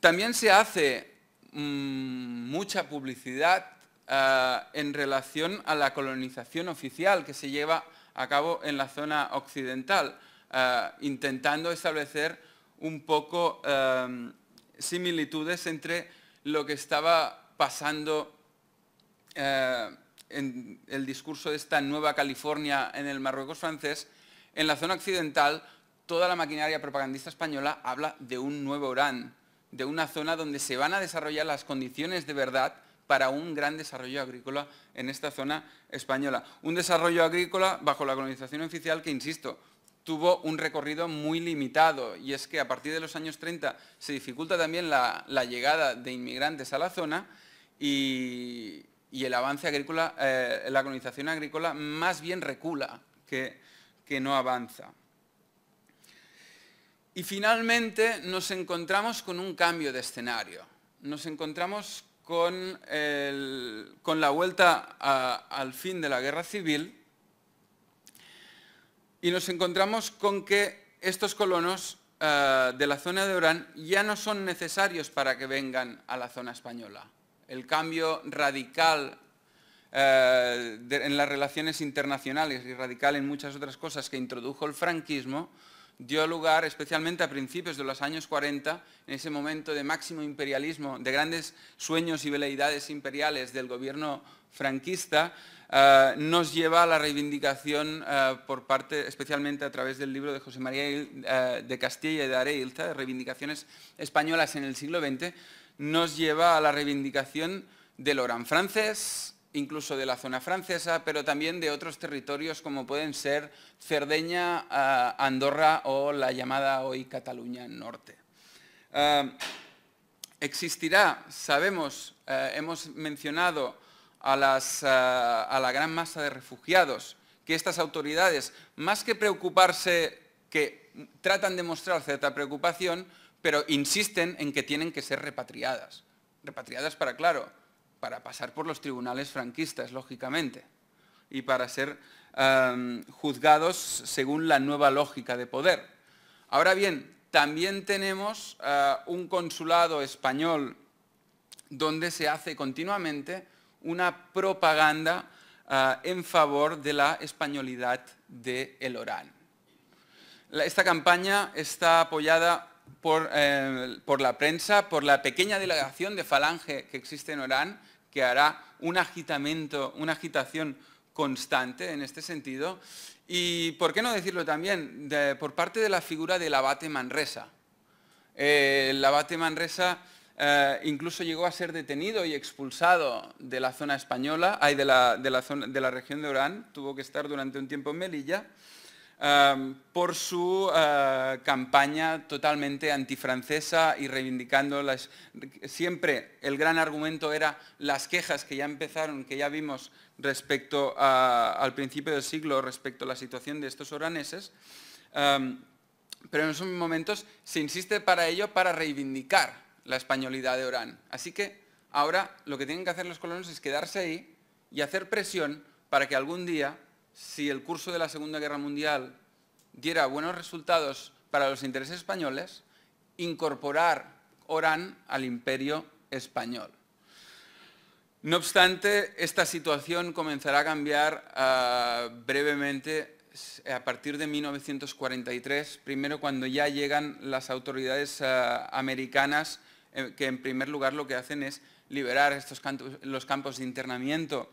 También se hace mm, mucha publicidad ah, en relación a la colonización oficial que se lleva acabo en la zona occidental, eh, intentando establecer un poco eh, similitudes entre lo que estaba pasando eh, en el discurso de esta nueva California en el Marruecos francés, en la zona occidental toda la maquinaria propagandista española habla de un nuevo Orán, de una zona donde se van a desarrollar las condiciones de verdad para un gran desarrollo agrícola en esta zona española. Un desarrollo agrícola bajo la colonización oficial que, insisto, tuvo un recorrido muy limitado y es que a partir de los años 30 se dificulta también la, llegada de inmigrantes a la zona y, el avance agrícola, eh, la colonización agrícola más bien recula que, que no avanza. Y finalmente nos encontramos con un cambio de escenario. Nos encontramos con, la vuelta al fin de la guerra civil y nos encontramos con que estos colonos eh, de la zona de Orán ya no son necesarios para que vengan a la zona española. El cambio radical eh, en las relaciones internacionales y radical en muchas otras cosas que introdujo el franquismo dio lugar especialmente a principios de los años 40, en ese momento de máximo imperialismo, de grandes sueños y veleidades imperiales del gobierno franquista, eh, nos lleva a la reivindicación eh, por parte, especialmente a través del libro de José María eh, de Castilla y de Areilza, de Reivindicaciones Españolas en el siglo XX, nos lleva a la reivindicación del Orán francés, incluso de la zona francesa, pero también de otros territorios como pueden ser Cerdeña, eh, Andorra o la llamada hoy Cataluña Norte. Eh, existirá, sabemos, eh, hemos mencionado a, a la gran masa de refugiados, que estas autoridades, más que preocuparse, que tratan de mostrar cierta preocupación, pero insisten en que tienen que ser repatriadas. Repatriadas para, claro, para pasar por los tribunales franquistas, lógicamente, y para ser em, juzgados según la nueva lógica de poder. Ahora bien, también tenemos eh, un consulado español donde se hace continuamente una propaganda eh, en favor de la españolidad de El Orán. Esta campaña está apoyada por, eh, por, la prensa, por la pequeña delegación de Falange que existe en Orán que hará un, agitamiento, una agitación constante en este sentido. Y por qué no decirlo también, por parte de la figura del abate Manresa. Eh, el abate Manresa eh, incluso llegó a ser detenido y expulsado de la zona española, de la región de Orán, tuvo que estar durante un tiempo en Melilla, por su ah, campaña totalmente antifrancesa y reivindicando las... Siempre el gran argumento era las quejas que ya empezaron, que ya vimos respecto al principio del siglo, respecto a la situación de estos oraneses, pero en esos momentos se insiste para ello, para reivindicar la españolidad de Orán. Así que ahora lo que tienen que hacer los colonos es quedarse ahí y hacer presión para que algún día si el curso de la Segunda Guerra Mundial diera buenos resultados para los intereses españoles, incorporar Orán al imperio español. No obstante, esta situación comenzará a cambiar ah, brevemente a partir de 1943, primero cuando ya llegan las autoridades ah, americanas, eh, que en primer lugar lo que hacen es liberar los campos de internamiento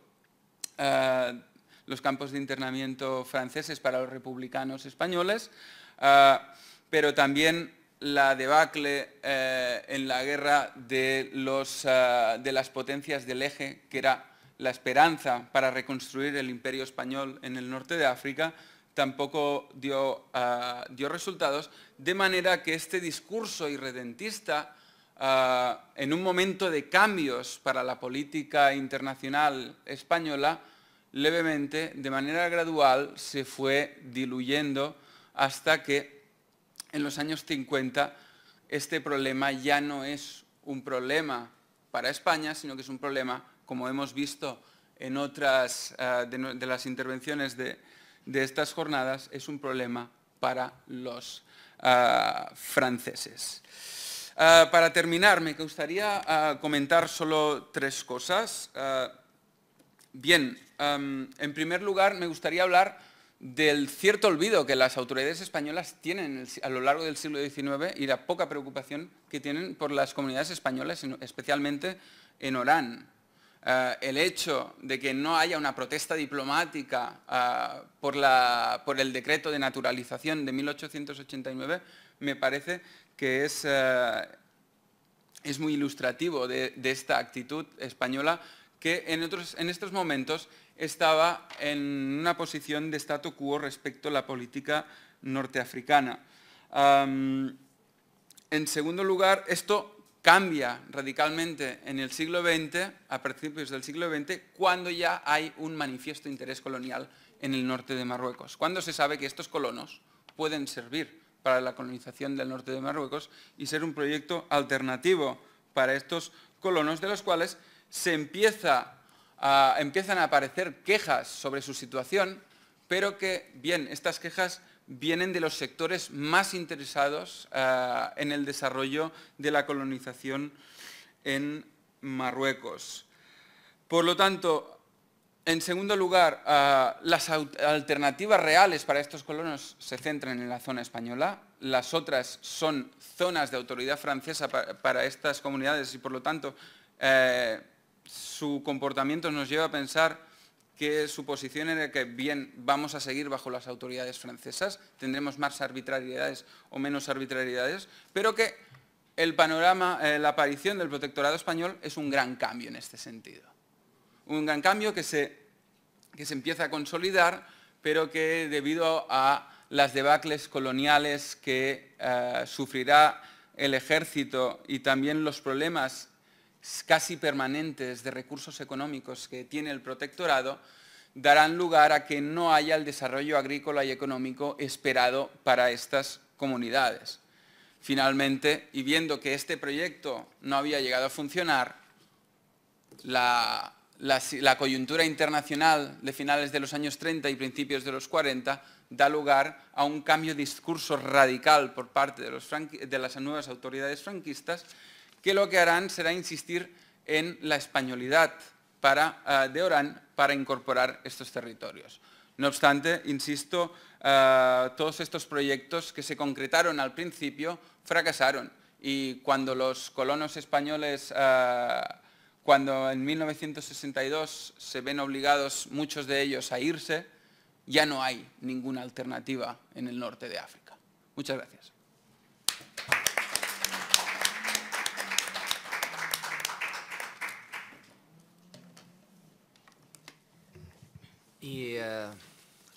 ah, los campos de internamiento franceses para los republicanos españoles, ah, pero también la debacle eh, en la guerra ah, de, las potencias del eje, que era la esperanza para reconstruir el imperio español en el norte de África, tampoco dio, ah, resultados, de manera que este discurso irredentista, en un momento de cambios para la política internacional española, levemente, de manera gradual se fue diluyendo hasta que en los años 50 este problema ya no es un problema para España, sino que es un problema, como hemos visto en otras ah, de, las intervenciones de, estas jornadas, es un problema para los ah, franceses. Ah, para terminar, me gustaría comentar solo tres cosas. bien, en primer lugar, me gustaría hablar del cierto olvido que las autoridades españolas tienen a lo largo del siglo XIX y la poca preocupación que tienen por las comunidades españolas, especialmente en Orán. Ah, el hecho de que no haya una protesta diplomática ah, por, el decreto de naturalización de 1889 me parece que es, ah, es muy ilustrativo de, esta actitud española que en estos momentos estaba en una posición de statu quo respecto a la política norteafricana. en segundo lugar, esto cambia radicalmente en el siglo XX, a principios del siglo XX, cuando ya hay un manifiesto interés colonial en el norte de Marruecos, cuando se sabe que estos colonos pueden servir para la colonización del norte de Marruecos y ser un proyecto alternativo para estos colonos, de los cuales se empieza empiezan a aparecer quejas sobre su situación, pero que, bien, estas quejas vienen de los sectores más interesados eh, en el desarrollo de la colonización en Marruecos. Por lo tanto, en segundo lugar, eh, las alternativas reales para estos colonos se centran en la zona española, las otras son zonas de autoridad francesa para, estas comunidades y, por lo tanto, eh, su comportamiento nos lleva a pensar que su posición era que bien vamos a seguir bajo las autoridades francesas, tendremos más arbitrariedades o menos arbitrariedades, pero que el panorama, eh, la aparición del protectorado español es un gran cambio en este sentido. Un gran cambio que se, empieza a consolidar, pero que debido a las debacles coloniales que eh, sufrirá el ejército y también los problemas casi permanentes de recursos económicos que tiene el protectorado darán lugar a que no haya el desarrollo agrícola y económico esperado para estas comunidades. Finalmente, y viendo que este proyecto no había llegado a funcionar, la, coyuntura internacional de finales de los años 30 y principios de los 40 da lugar a un cambio de discurso radical por parte de las nuevas autoridades franquistas que lo que harán será insistir en la españolidad para, eh, de Orán para incorporar estos territorios. No obstante, insisto, eh, todos estos proyectos que se concretaron al principio fracasaron y cuando los colonos españoles, eh, cuando en 1962 se ven obligados muchos de ellos a irse, ya no hay ninguna alternativa en el norte de África. Muchas gracias. Y eh,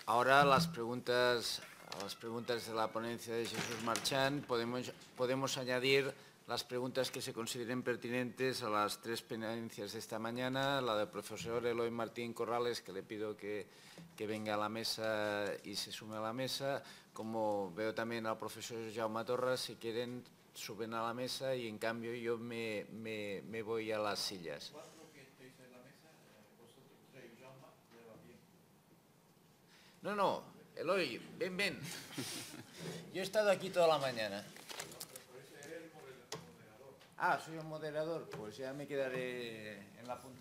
ahora las preguntas, las preguntas de la ponencia de Jesús Marchán podemos, añadir las preguntas que se consideren pertinentes a las tres ponencias de esta mañana, la del profesor Eloy Martín Corrales, que le pido que, venga a la mesa y se sume a la mesa, como veo también al profesor Jaume Torres, si quieren suben a la mesa y en cambio yo me voy a las sillas. No, no, Eloy, ven, ven. Yo he estado aquí toda la mañana. Ah, soy un moderador, pues ya me quedaré en la punta.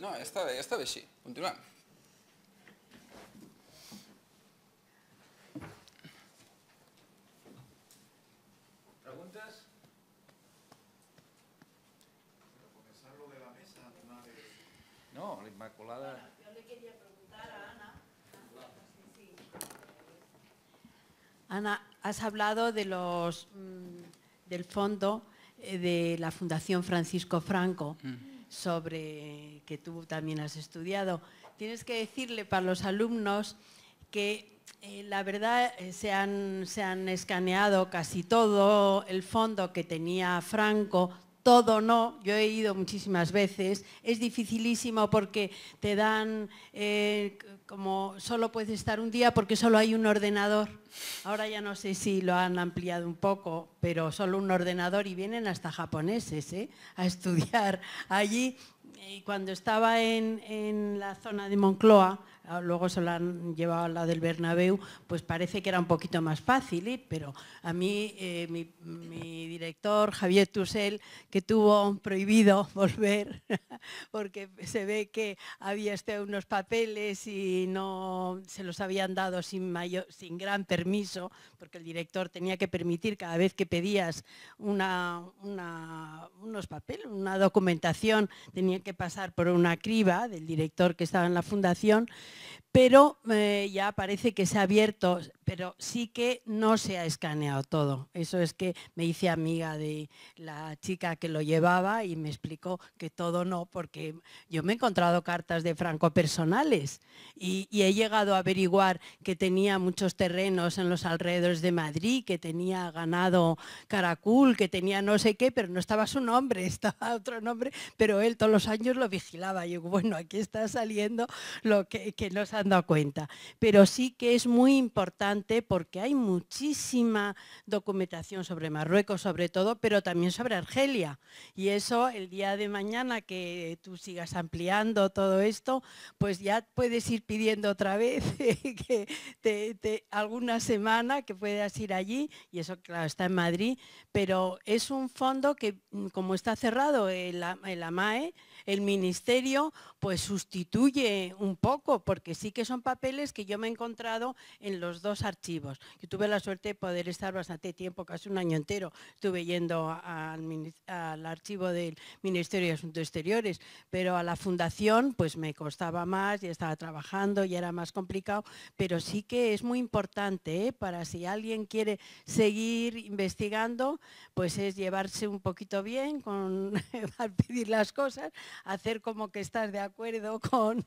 No, esta vez, esta vez sí. Continúa. Preguntas. No, la Inmaculada... yo le quería preguntar a Ana. Ana, has hablado de los, mm, del fondo eh, de la Fundación Francisco Franco sobre que tú también has estudiado. Tienes que decirle para los alumnos que eh, la verdad eh, se han escaneado casi todo el fondo que tenía Franco, todo no, yo he ido muchísimas veces, es dificilísimo porque te dan eh, como solo puedes estar un día porque solo hay un ordenador. Ahora ya no sé si lo han ampliado un poco, pero solo un ordenador y vienen hasta japoneses ¿eh? a estudiar allí. Y cuando estaba en la zona de Moncloa, Ah, luego se lo han llevado a la del Bernabéu, pues parece que era un poquito más fácil, ¿eh? pero a mí, eh, mi, director, Javier Tusel, que tuvo prohibido volver, porque se ve que había este, unos papeles y no se los habían dado sin, gran permiso, porque el director tenía que permitir cada vez que pedías unos papeles, una documentación, tenía que pasar por una criba del director que estaba en la fundación, pero eh, ya parece que se ha abierto pero sí que no se ha escaneado todo. Eso es que me hice amiga de la chica que lo llevaba y me explicó que todo no, porque yo me he encontrado cartas de Franco personales y, he llegado a averiguar que tenía muchos terrenos en los alrededores de Madrid, que tenía ganado caracul, que tenía no sé qué, pero no estaba su nombre, estaba otro nombre, pero él todos los años lo vigilaba. Y bueno, aquí está saliendo lo que, que no se han dado cuenta. Pero sí que es muy importante porque hay muchísima documentación sobre Marruecos, sobre todo, pero también sobre Argelia. Y eso, el día de mañana que tú sigas ampliando todo esto, pues ya puedes ir pidiendo otra vez que alguna semana que puedas ir allí. Y eso, claro, está en Madrid, pero es un fondo que, mm, como está cerrado en la MAE el ministerio pues sustituye un poco, porque sí que son papeles que yo me he encontrado en los dos archivos. Yo tuve la suerte de poder estar bastante tiempo, casi un año entero, estuve yendo al, archivo del Ministerio de Asuntos Exteriores, pero a la fundación pues me costaba más, ya estaba trabajando, y era más complicado, pero sí que es muy importante ¿eh? para si alguien quiere seguir investigando, pues es llevarse un poquito bien con, al pedir las cosas, hacer como que estás de acuerdo con,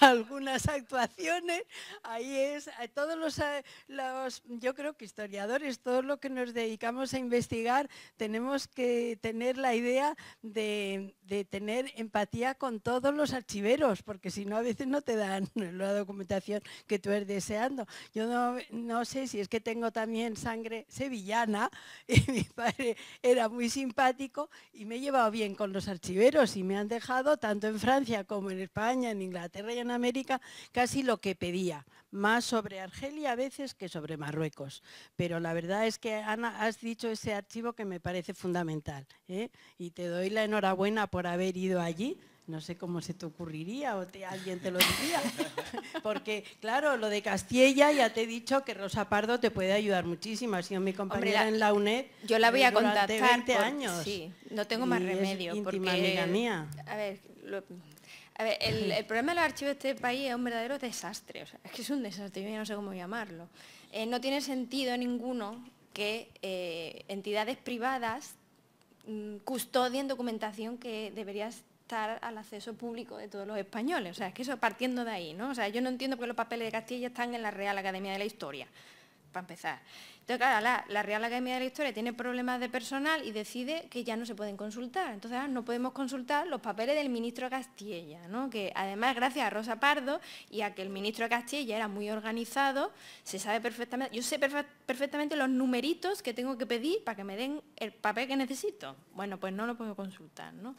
algunas actuaciones. Ahí es, eh, todos los, eh, los, yo creo que historiadores, todos los que nos dedicamos a investigar, tenemos que tener la idea de, tener empatía con todos los archiveros, porque si no a veces no te dan la documentación que tú eres deseando. Yo no, sé si es que tengo también sangre sevillana y mi padre era muy simpático y me he llevado bien con los archiveros y me han dejado, tanto en Francia como en España, en Inglaterra y en América, casi lo que pedía, más sobre Argelia a veces que sobre Marruecos. Pero la verdad es que, Ana, has dicho ese archivo que me parece fundamental ¿eh? y te doy la enhorabuena por haber ido allí no sé cómo se te ocurriría o alguien te lo diría. Porque, claro, lo de Castilla ya te he dicho que Rosa Pardo te puede ayudar muchísimo. Ha sido mi compañera en la UNED. Yo la voy a contar 20 años. Sí, no tengo más remedio. porque, mía. A ver, el, problema de los archivos de este país es un verdadero desastre. es que es un desastre, yo ya no sé cómo llamarlo. Eh, no tiene sentido ninguno que eh, entidades privadas mm, custodien documentación que deberías al acceso público de todos los españoles. O sea, es que eso partiendo de ahí, ¿no? O sea, yo no entiendo por qué los papeles de Castilla están en la Real Academia de la Historia, para empezar. Entonces, claro, la, la, Real Academia de la Historia tiene problemas de personal y decide que ya no se pueden consultar. Entonces, ah, no podemos consultar los papeles del ministro Castilla, ¿no? que además, gracias a Rosa Pardo y a que el ministro Castilla era muy organizado, se sabe perfectamente, yo sé perfectamente los numeritos que tengo que pedir para que me den el papel que necesito. Bueno, pues no lo puedo consultar. ¿no?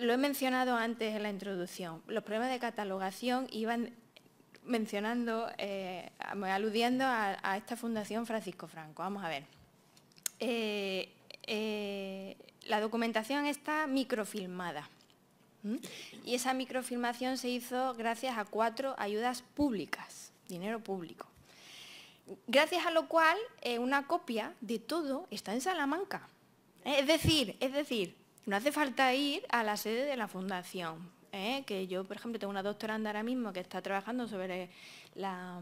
lo he mencionado antes en la introducción, los problemas de catalogación iban mencionando, eh, aludiendo a, esta Fundación Francisco Franco. Vamos a ver. Eh, eh, la documentación está microfilmada y esa microfilmación se hizo gracias a cuatro ayudas públicas, dinero público. Gracias a lo cual una copia de todo está en Salamanca. Es decir, es decir, no hace falta ir a la sede de la fundación, ¿eh? que yo, por ejemplo, tengo una doctoranda ahora mismo que está trabajando sobre la,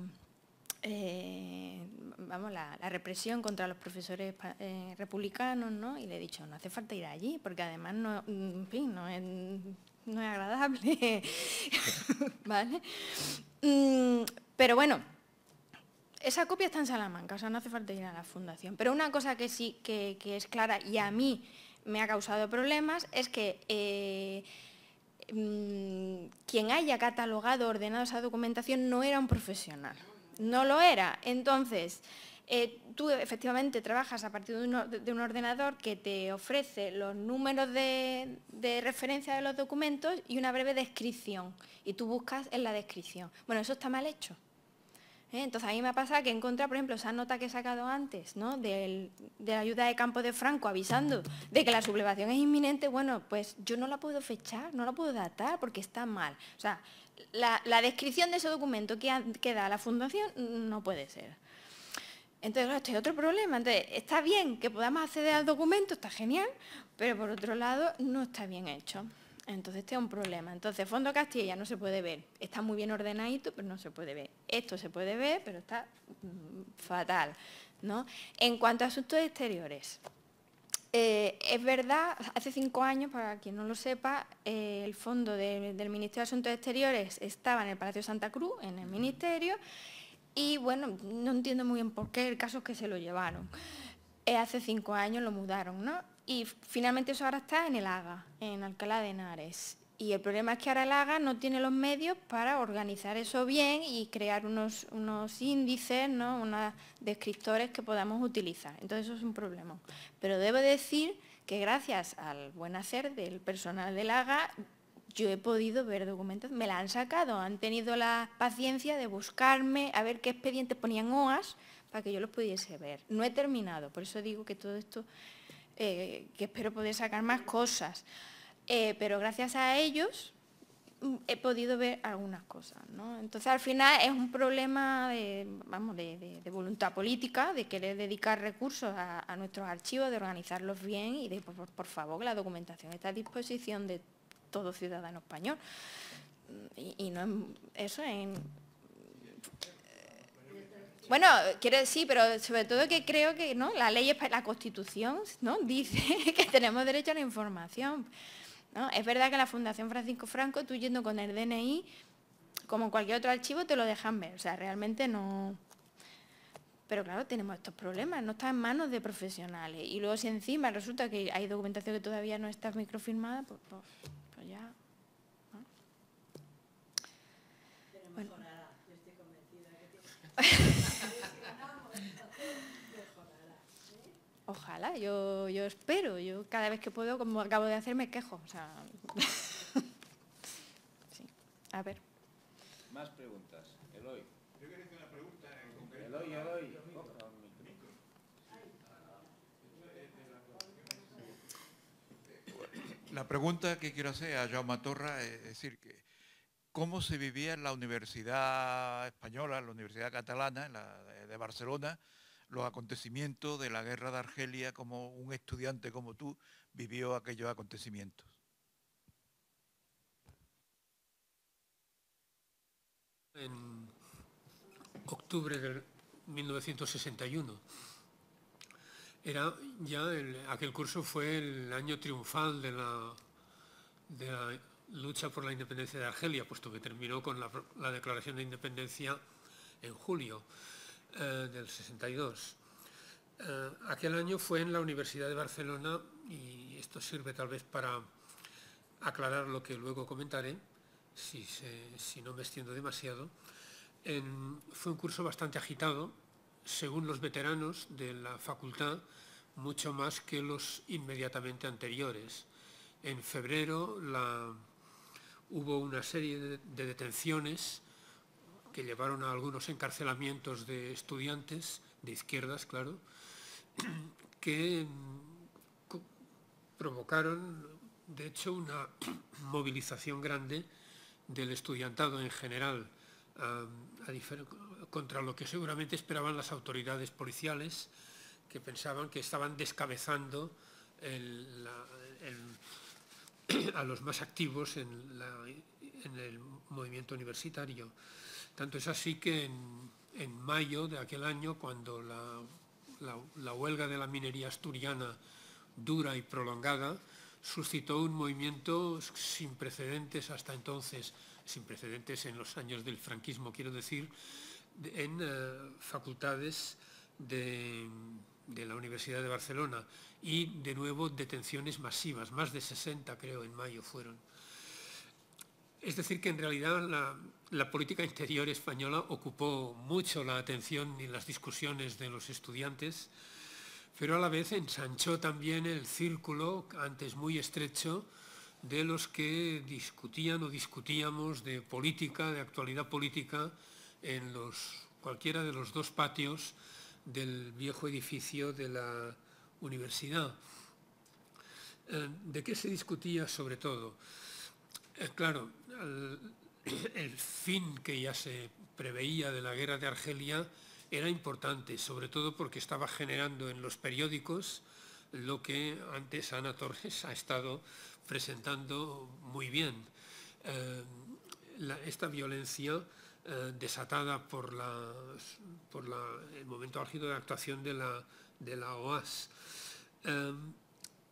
eh, vamos, la, represión contra los profesores eh, republicanos, ¿no? Y le he dicho, no hace falta ir allí, porque además no, no, es, agradable, ¿vale? Mm, pero bueno, esa copia está en Salamanca, o sea, no hace falta ir a la fundación. Pero una cosa que sí, que, que es clara, y a mí me ha causado problemas es que eh, mm, quien haya catalogado, ordenado esa documentación no era un profesional. No lo era. Entonces, eh, tú efectivamente trabajas a partir de un, ordenador que te ofrece los números de, referencia de los documentos y una breve descripción. Y tú buscas en la descripción. Bueno, eso está mal hecho. ¿Eh? Entonces a mí me ha pasado que encontrar, por ejemplo, esa nota que he sacado antes, ¿no? de la ayuda de campo de Franco avisando de que la sublevación es inminente, bueno, pues yo no la puedo fechar, no la puedo datar porque está mal. O sea, la, descripción de ese documento que, da la fundación no puede ser. Entonces, este es otro problema. Entonces, está bien que podamos acceder al documento, está genial, pero por otro lado no está bien hecho. Entonces este es un problema. Entonces, Fondo Castilla no se puede ver. Está muy bien ordenadito, pero no se puede ver. Esto se puede ver, pero está mm, fatal. ¿no? En cuanto a asuntos exteriores, eh, es verdad, hace cinco años, para quien no lo sepa, eh, el fondo del Ministerio de Asuntos Exteriores estaba en el Palacio Santa Cruz, en el Ministerio, y bueno, no entiendo muy bien por qué, el caso es que se lo llevaron. Eh, hace cinco años lo mudaron, ¿no? Y finalmente eso ahora está en el AGA, en Alcalá de Henares. Y el problema es que ahora el AGA no tiene los medios para organizar eso bien y crear unos, unos índices, ¿no? unos descriptores que podamos utilizar. Entonces eso es un problema. Pero debo decir que gracias al buen hacer del personal del AGA, yo he podido ver documentos, me la han sacado, han tenido la paciencia de buscarme, a ver qué expedientes ponían OAS para que yo los pudiese ver. No he terminado, por eso digo que todo esto eh, que espero poder sacar más cosas. Eh, pero gracias a ellos mm, he podido ver algunas cosas. Entonces, al final es un problema de, vamos, de, voluntad política, de querer dedicar recursos a, nuestros archivos, de organizarlos bien y de, por, favor, que la documentación está a disposición de todo ciudadano español. Y, no eso en bueno, quiero decir, pero sobre todo que creo que ¿no? la ley, la constitución, ¿no? dice que tenemos derecho a la información. ¿no? Es verdad que la Fundación Francisco Franco, tú yendo con el DNI, como cualquier otro archivo, te lo dejan ver. O sea, realmente no... Pero claro, tenemos estos problemas, no está en manos de profesionales. Y luego si encima resulta que hay documentación que todavía no está microfirmada, pues, pues, pues ya... Ojalá, yo, espero. Yo cada vez que puedo, como acabo de hacer, me quejo. A ver. Más preguntas. Eloy. Yo quería hacer una pregunta en concreto. Eloy, Eloy. La pregunta que quiero hacer a Jaume Torra es decir que cómo se vivía en la Universidad Española, en la Universidad Catalana en la de Barcelona, los acontecimientos de la guerra de Argelia, como un estudiante como tú vivió aquellos acontecimientos. En octubre de 1961 era ya aquel curso fue el año triunfal de la, lucha por la independencia de Argelia, puesto que terminó con la declaración de independencia en julio. Eh, del 62. Eh, aquel año fue en la Universidad de Barcelona y esto sirve tal vez para aclarar lo que luego comentaré, si, no me extiendo demasiado. fue un curso bastante agitado, según los veteranos de la facultad, mucho más que los inmediatamente anteriores. En febrero hubo una serie de detenciones que llevaron a algunos encarcelamientos de estudiantes, de izquierdas, claro, que mm, provocaron, de hecho, una movilización grande del estudiantado en general contra lo que seguramente esperaban las autoridades policiales, que pensaban que estaban descabezando a los más activos en el movimiento universitario. Tanto es así que en, mayo de aquel año, cuando la, huelga de la minería asturiana dura y prolongada, suscitó un movimiento sin precedentes hasta entonces, sin precedentes en los años del franquismo, quiero decir, en eh, facultades de, la Universidad de Barcelona y, de nuevo, detenciones masivas, más de 60 creo en mayo fueron. Es decir, que en realidad la, política interior española ocupó mucho la atención y las discusiones de los estudiantes, pero a la vez ensanchó también el círculo, antes muy estrecho, de los que discutían o discutíamos de política, de actualidad política, en los, cualquiera de los dos patios del viejo edificio de la universidad. Eh, ¿De qué se discutía sobre todo? Eh, claro, el, fin que ya se preveía de la guerra de Argelia era importante, sobre todo porque estaba generando en los periódicos lo que antes Ana Torres ha estado presentando muy bien. Eh, esta violencia eh, desatada por, el momento álgido de actuación de la, OAS.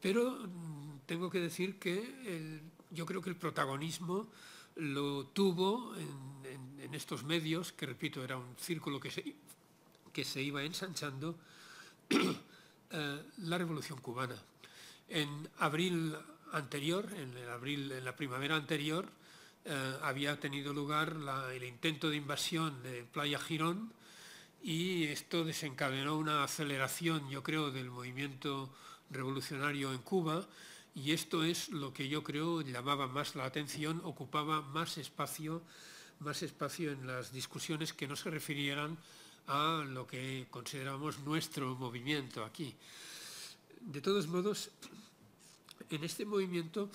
pero mm, tengo que decir que el yo creo que el protagonismo lo tuvo en, estos medios, que repito, era un círculo que se, que se iba ensanchando, eh, la Revolución Cubana. En abril anterior, en, abril, en la primavera anterior, eh, había tenido lugar el intento de invasión de Playa Girón y esto desencadenó una aceleración, yo creo, del movimiento revolucionario en Cuba, y esto es lo que yo creo llamaba más la atención, ocupaba más espacio, más espacio en las discusiones que no se refirieran a lo que consideramos nuestro movimiento aquí. De todos modos, en este movimiento,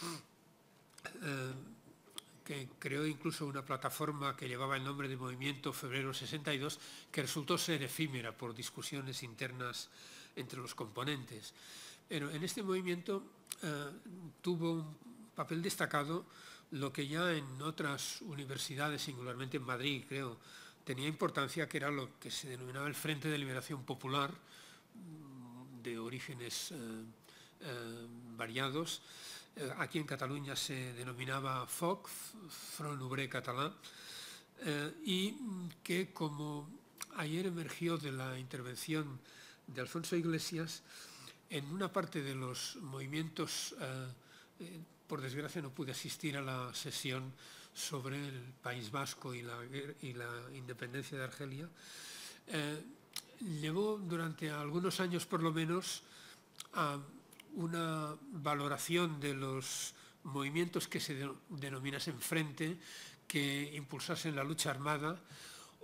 eh, que creó incluso una plataforma que llevaba el nombre de Movimiento Febrero 62, que resultó ser efímera por discusiones internas entre los componentes, pero en este movimiento eh, tuvo un papel destacado lo que ya en otras universidades, singularmente en Madrid, creo, tenía importancia, que era lo que se denominaba el Frente de Liberación Popular, mm, de orígenes eh, eh, variados. aquí en Cataluña se denominaba FOC, Front Català) Catalán, y que como ayer emergió de la intervención de Alfonso Iglesias, en una parte de los movimientos, eh, eh, por desgracia no pude asistir a la sesión sobre el País Vasco y la, independencia de Argelia, eh, llevó durante algunos años por lo menos a una valoración de los movimientos que se denominasen frente, que impulsasen la lucha armada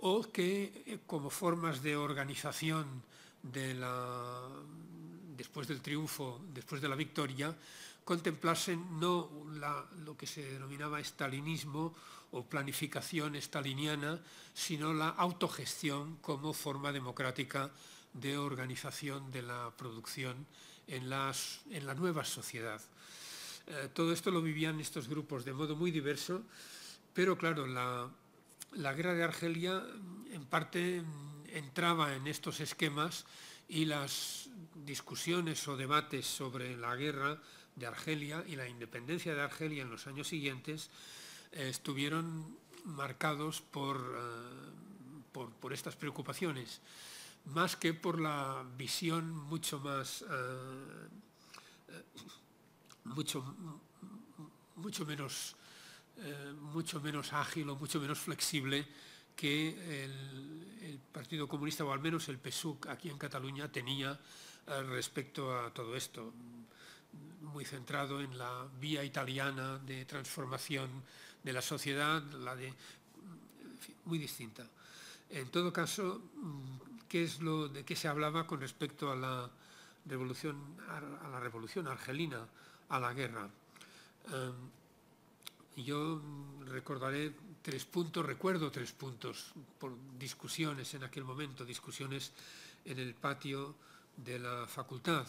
o que como formas de organización de la después del triunfo, después de la victoria, contemplasen no lo que se denominaba estalinismo o planificación estaliniana, sino la autogestión como forma democrática de organización de la producción en, las, en la nueva sociedad. Eh, todo esto lo vivían estos grupos de modo muy diverso, pero claro, la, la guerra de Argelia en parte entraba en estos esquemas y las discusiones o debates sobre la guerra de Argelia y la independencia de Argelia en los años siguientes eh, estuvieron marcados eh, por, por, estas preocupaciones, más que por la visión mucho más, eh, mucho, mucho, menos, mucho menos ágil o mucho menos flexible que el, Partido Comunista, o al menos el PSUC aquí en Cataluña, tenía eh, respecto a todo esto, muy centrado en la vía italiana de transformación de la sociedad, la de, muy distinta. En todo caso, mm, ¿qué es lo de qué se hablaba con respecto a la revolución, a la revolución argelina, a la guerra? Em, yo recordaré tres puntos, recuerdo tres puntos por discusiones en aquel momento, discusiones en el patio de la facultad.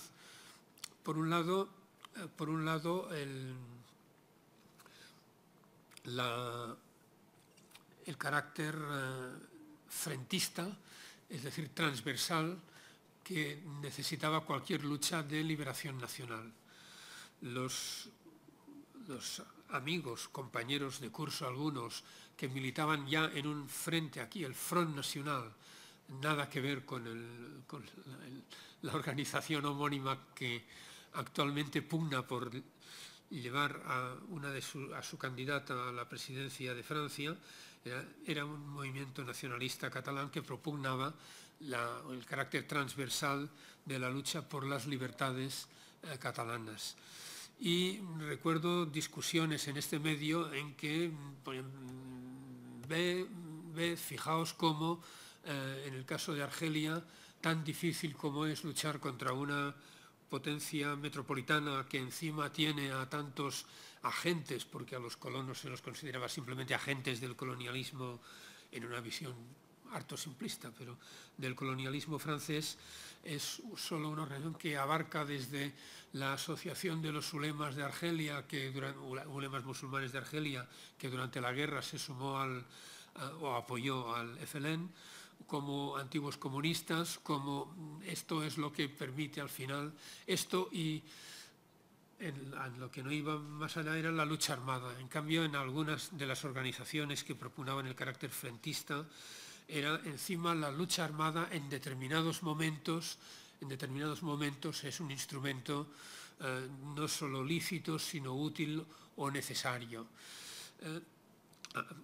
Por un lado, eh, por un lado el, la, el carácter eh, frentista, es decir, transversal, que necesitaba cualquier lucha de liberación nacional. los amigos, compañeros de curso algunos, que militaban ya en un frente aquí, el Front Nacional, nada que ver con, la, organización homónima que actualmente pugna por llevar a, una de su, candidata a la presidencia de Francia, era, un movimiento nacionalista catalán que propugnaba el carácter transversal de la lucha por las libertades eh, catalanas y recuerdo discusiones en este medio en que em, ve, fijaos cómo eh, en el caso de Argelia, tan difícil como es luchar contra una potencia metropolitana que encima tiene a tantos agentes, porque a los colonos se los consideraba simplemente agentes del colonialismo en una visión harto simplista, pero del colonialismo francés, es solo una organización que abarca desde la Asociación de los Ulemas de Argelia, que musulmanes de Argelia, que durante la guerra se sumó o apoyó al FLN, e como antiguos comunistas, como esto es lo que permite al final esto y lo que no iba más allá era la lucha armada. En cambio, en algunas de las organizaciones que propugnaban el carácter frentista, era encima la lucha armada en determinados momentos, en determinados momentos es un instrumento eh, no solo lícito, sino útil o necesario. Eh,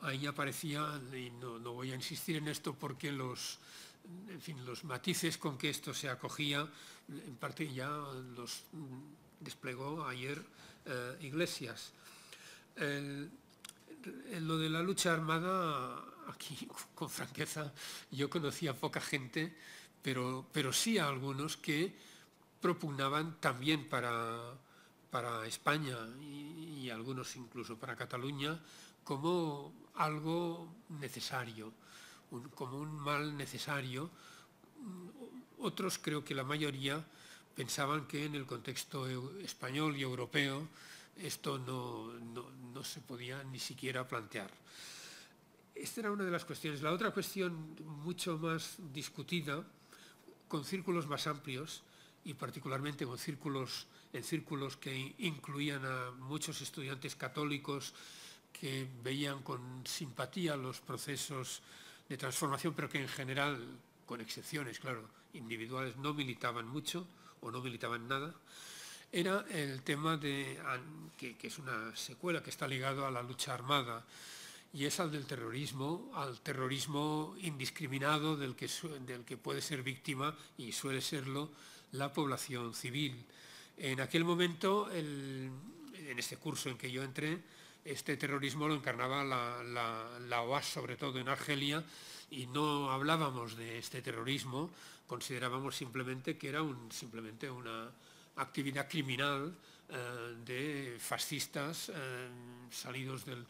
ahí aparecía, y no, voy a insistir en esto porque los, en fin, los matices con que esto se acogía, en parte ya los desplegó ayer eh, Iglesias. lo de la lucha armada aquí con franqueza, yo conocía a poca gente, pero, sí a algunos que propugnaban también para, España y, algunos incluso para Cataluña como algo necesario, como un mal necesario. Otros, creo que la mayoría, pensaban que en el contexto español y europeo esto no se podía ni siquiera plantear. Esta era una de las cuestiones. La otra cuestión mucho más discutida, con círculos más amplios y particularmente con círculos, en círculos que incluían a muchos estudiantes católicos que veían con simpatía los procesos de transformación, pero que en general, con excepciones, claro, individuales, no militaban mucho o no militaban nada, era el tema de, que, es una secuela que está ligado a la lucha armada y es al del terrorismo, al terrorismo indiscriminado del que, del que puede ser víctima y suele serlo la población civil. En aquel momento, en este curso en que yo entré, este terrorismo lo encarnaba la, la, OAS, sobre todo en Argelia, y no hablábamos de este terrorismo, considerábamos simplemente que era un, simplemente una actividad criminal eh, de fascistas eh, salidos del,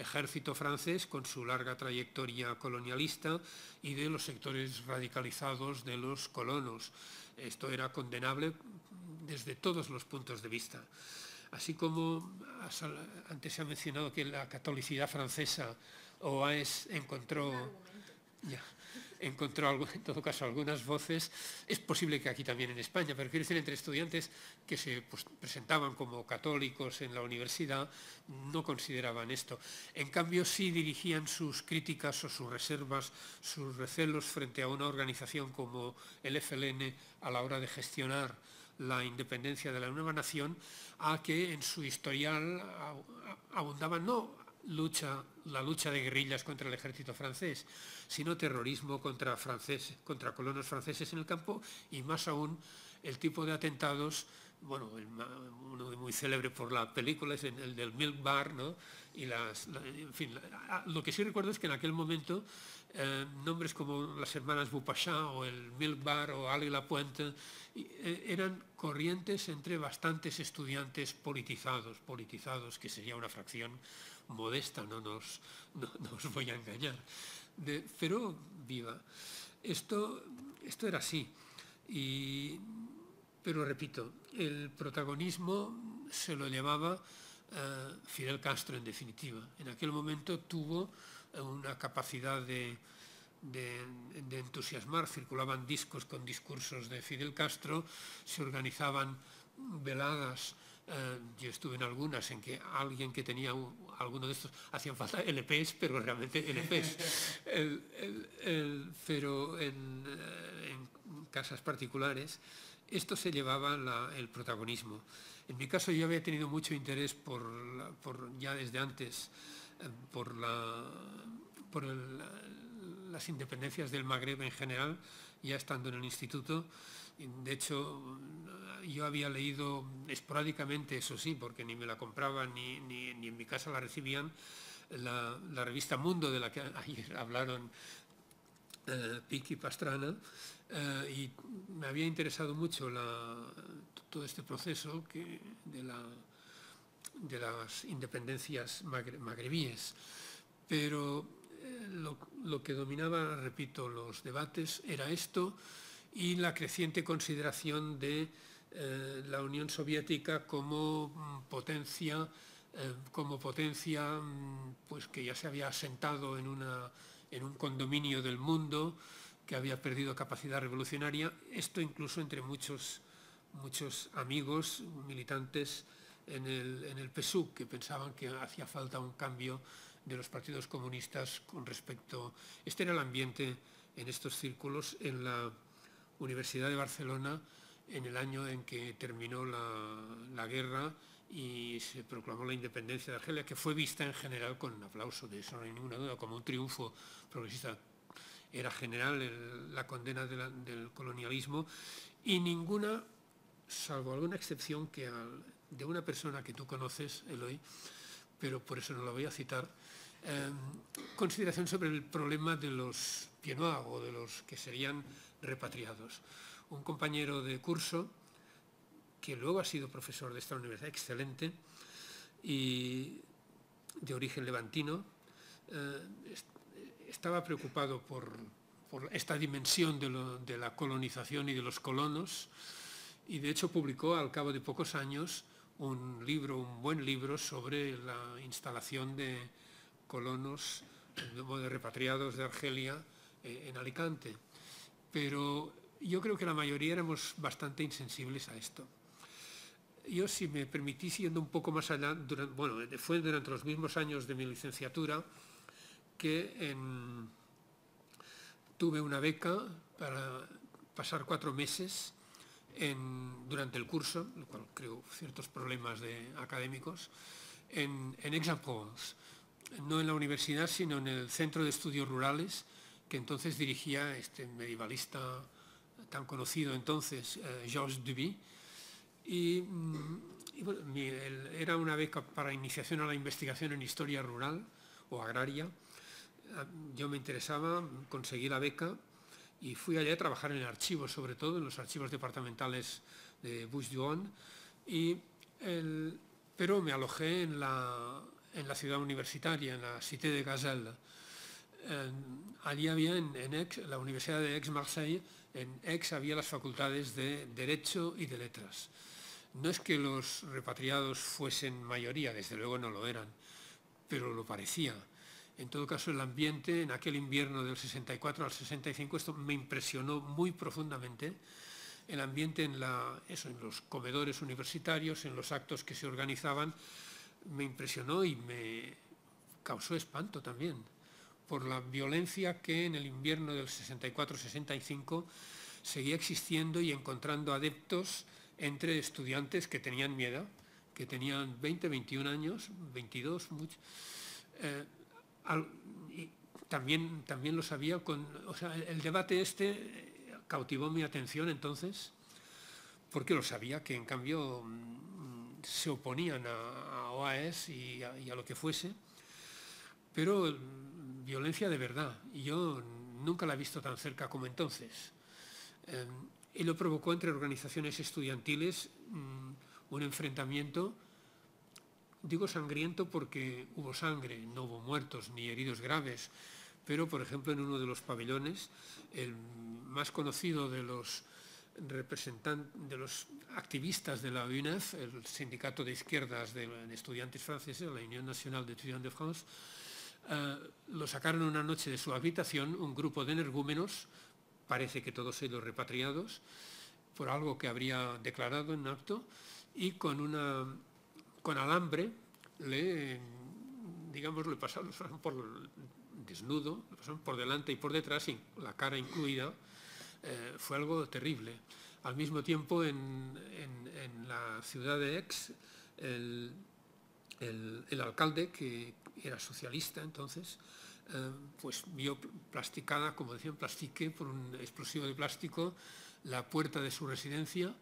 ejército francés con su larga trayectoria colonialista y de los sectores radicalizados de los colonos. Esto era condenable desde todos los puntos de vista. Así como antes se ha mencionado que la catolicidad francesa o encontró encontró en todo caso algunas voces, es posible que aquí también en España, pero quiero decir, entre estudiantes que se pues, presentaban como católicos en la universidad, no consideraban esto. En cambio, sí dirigían sus críticas o sus reservas, sus recelos frente a una organización como el FLN a la hora de gestionar la independencia de la nueva nación, a que en su historial abundaban no lucha, la lucha de guerrillas contra el ejército francés, sino terrorismo contra, contra colonos franceses en el campo y más aún el tipo de atentados, bueno, uno muy célebre por la película es el del Milk Bar, ¿no? Y lo que sí recuerdo es que en aquel momento eh, nombres como las hermanas Bupachá o el Milk Bar o la Puente eh, eran corrientes entre bastantes estudiantes politizados, politizados, que sería una fracción modesta, no nos, voy a engañar, pero viva. Esto, esto era así. Y, pero repito, el protagonismo se lo llevaba eh, Fidel Castro en definitiva. En aquel momento tuvo eh, una capacidad de, entusiasmar, circulaban discos con discursos de Fidel Castro, se organizaban veladas eh, yo estuve en algunas en que alguien que tenía alguno de estos hacían falta LPs, pero realmente LPs. pero eh, en, casas particulares esto se llevaba el protagonismo. En mi caso yo había tenido mucho interés ya desde antes eh, por, por las independencias del Magreb en general, ya estando en el instituto, de hecho, yo había leído esporádicamente, eso sí, porque ni me la compraban ni, en mi casa la recibían, la, revista Mundo, de la que ayer hablaron eh, y Pastrana, eh, y me había interesado mucho todo este proceso de, de las independencias magrebíes. Pero eh, lo que dominaba, repito, los debates era esto, y la creciente consideración de eh, la Unión Soviética como mm, potencia, eh, como potencia mm, pues, que ya se había asentado en, una, en un condominio del mundo, que había perdido capacidad revolucionaria, esto incluso entre muchos, muchos amigos militantes en el, en el que pensaban que hacía falta un cambio de los partidos comunistas con respecto... Este era el ambiente en estos círculos en la Universidad de Barcelona en el año en que terminó la, guerra y se proclamó la independencia de Argelia, que fue vista en general con un aplauso, de eso no hay ninguna duda, como un triunfo progresista. Era general la condena del colonialismo y ninguna, salvo alguna excepción que de una persona que tú conoces, Eloy, pero por eso no la voy a citar, em, consideración sobre el problema de los pienoa o de los que serían repatriados. Un compañero de curso, que luego ha sido profesor de esta universidad, excelente, y de origen levantino, eh, estaba preocupado por, esta dimensión de, la colonización y de los colonos, y de hecho publicó al cabo de pocos años un libro, un buen libro, sobre la instalación de colonos de repatriados de Argelia eh, en Alicante pero yo creo que la mayoría éramos bastante insensibles a esto. Yo, si me permitís, yendo un poco más allá, bueno, fue durante los mismos años de mi licenciatura que em, tuve una beca para pasar cuatro meses durante el curso, lo cual creo ciertos problemas académicos, en, en no en la universidad, sino en el Centro de Estudios Rurales, que entonces dirigía este medievalista tan conocido entonces, eh, Georges Duby. Y, mm, era una beca para iniciación a la investigación en historia rural o agraria. Ah, yo me interesaba, conseguí la beca y fui allá a trabajar en archivos, sobre todo en los archivos departamentales de Bouches-du-Honne. Pero me alojé en la, en la ciudad universitaria, en la Cité de Gazelle allí había en, la Universidad de Aix-Marseille, en Aix había las facultades de Derecho y de Letras. No es que los repatriados fuesen mayoría, desde luego no lo eran, pero lo parecía. En todo caso, el ambiente en aquel invierno del 64 al 65, esto me impresionó muy profundamente, el ambiente eso, en los comedores universitarios, en los actos que se organizaban, me impresionó y me causó espanto también por la violencia que en el invierno del 64-65 seguía existiendo y encontrando adeptos entre estudiantes que tenían miedo, que tenían 20, 21 años, 22, mucho, eh, también, también lo sabía. Con, o sea, el debate este cautivó mi atención entonces, porque lo sabía que en cambio mm, se oponían a, OAS e y a, y a, lo que fuese, pero violencia de verdad, y yo nunca la he visto tan cerca como entonces. Em, y lo provocó entre organizaciones estudiantiles mm, un enfrentamiento, digo sangriento porque hubo sangre, no hubo muertos ni heridos graves, pero por ejemplo en uno de los pabellones, el más conocido de los representantes, de los activistas de la UNEF, el sindicato de izquierdas de, estudiantes franceses, la Unión Nacional de Estudiantes de France, eh, lo sacaron una noche de su habitación un grupo de energúmenos, parece que todos ellos repatriados, por algo que habría declarado en acto, y con, una, con alambre le, digamos, pasaron, por desnudo, por delante y por detrás, y la cara incluida, eh, fue algo terrible. Al mismo tiempo, en, la ciudad de Aix, el alcalde que, era socialista entonces, eh, pues vio plasticada, como decían, plastique, por un explosivo de plástico la puerta de su residencia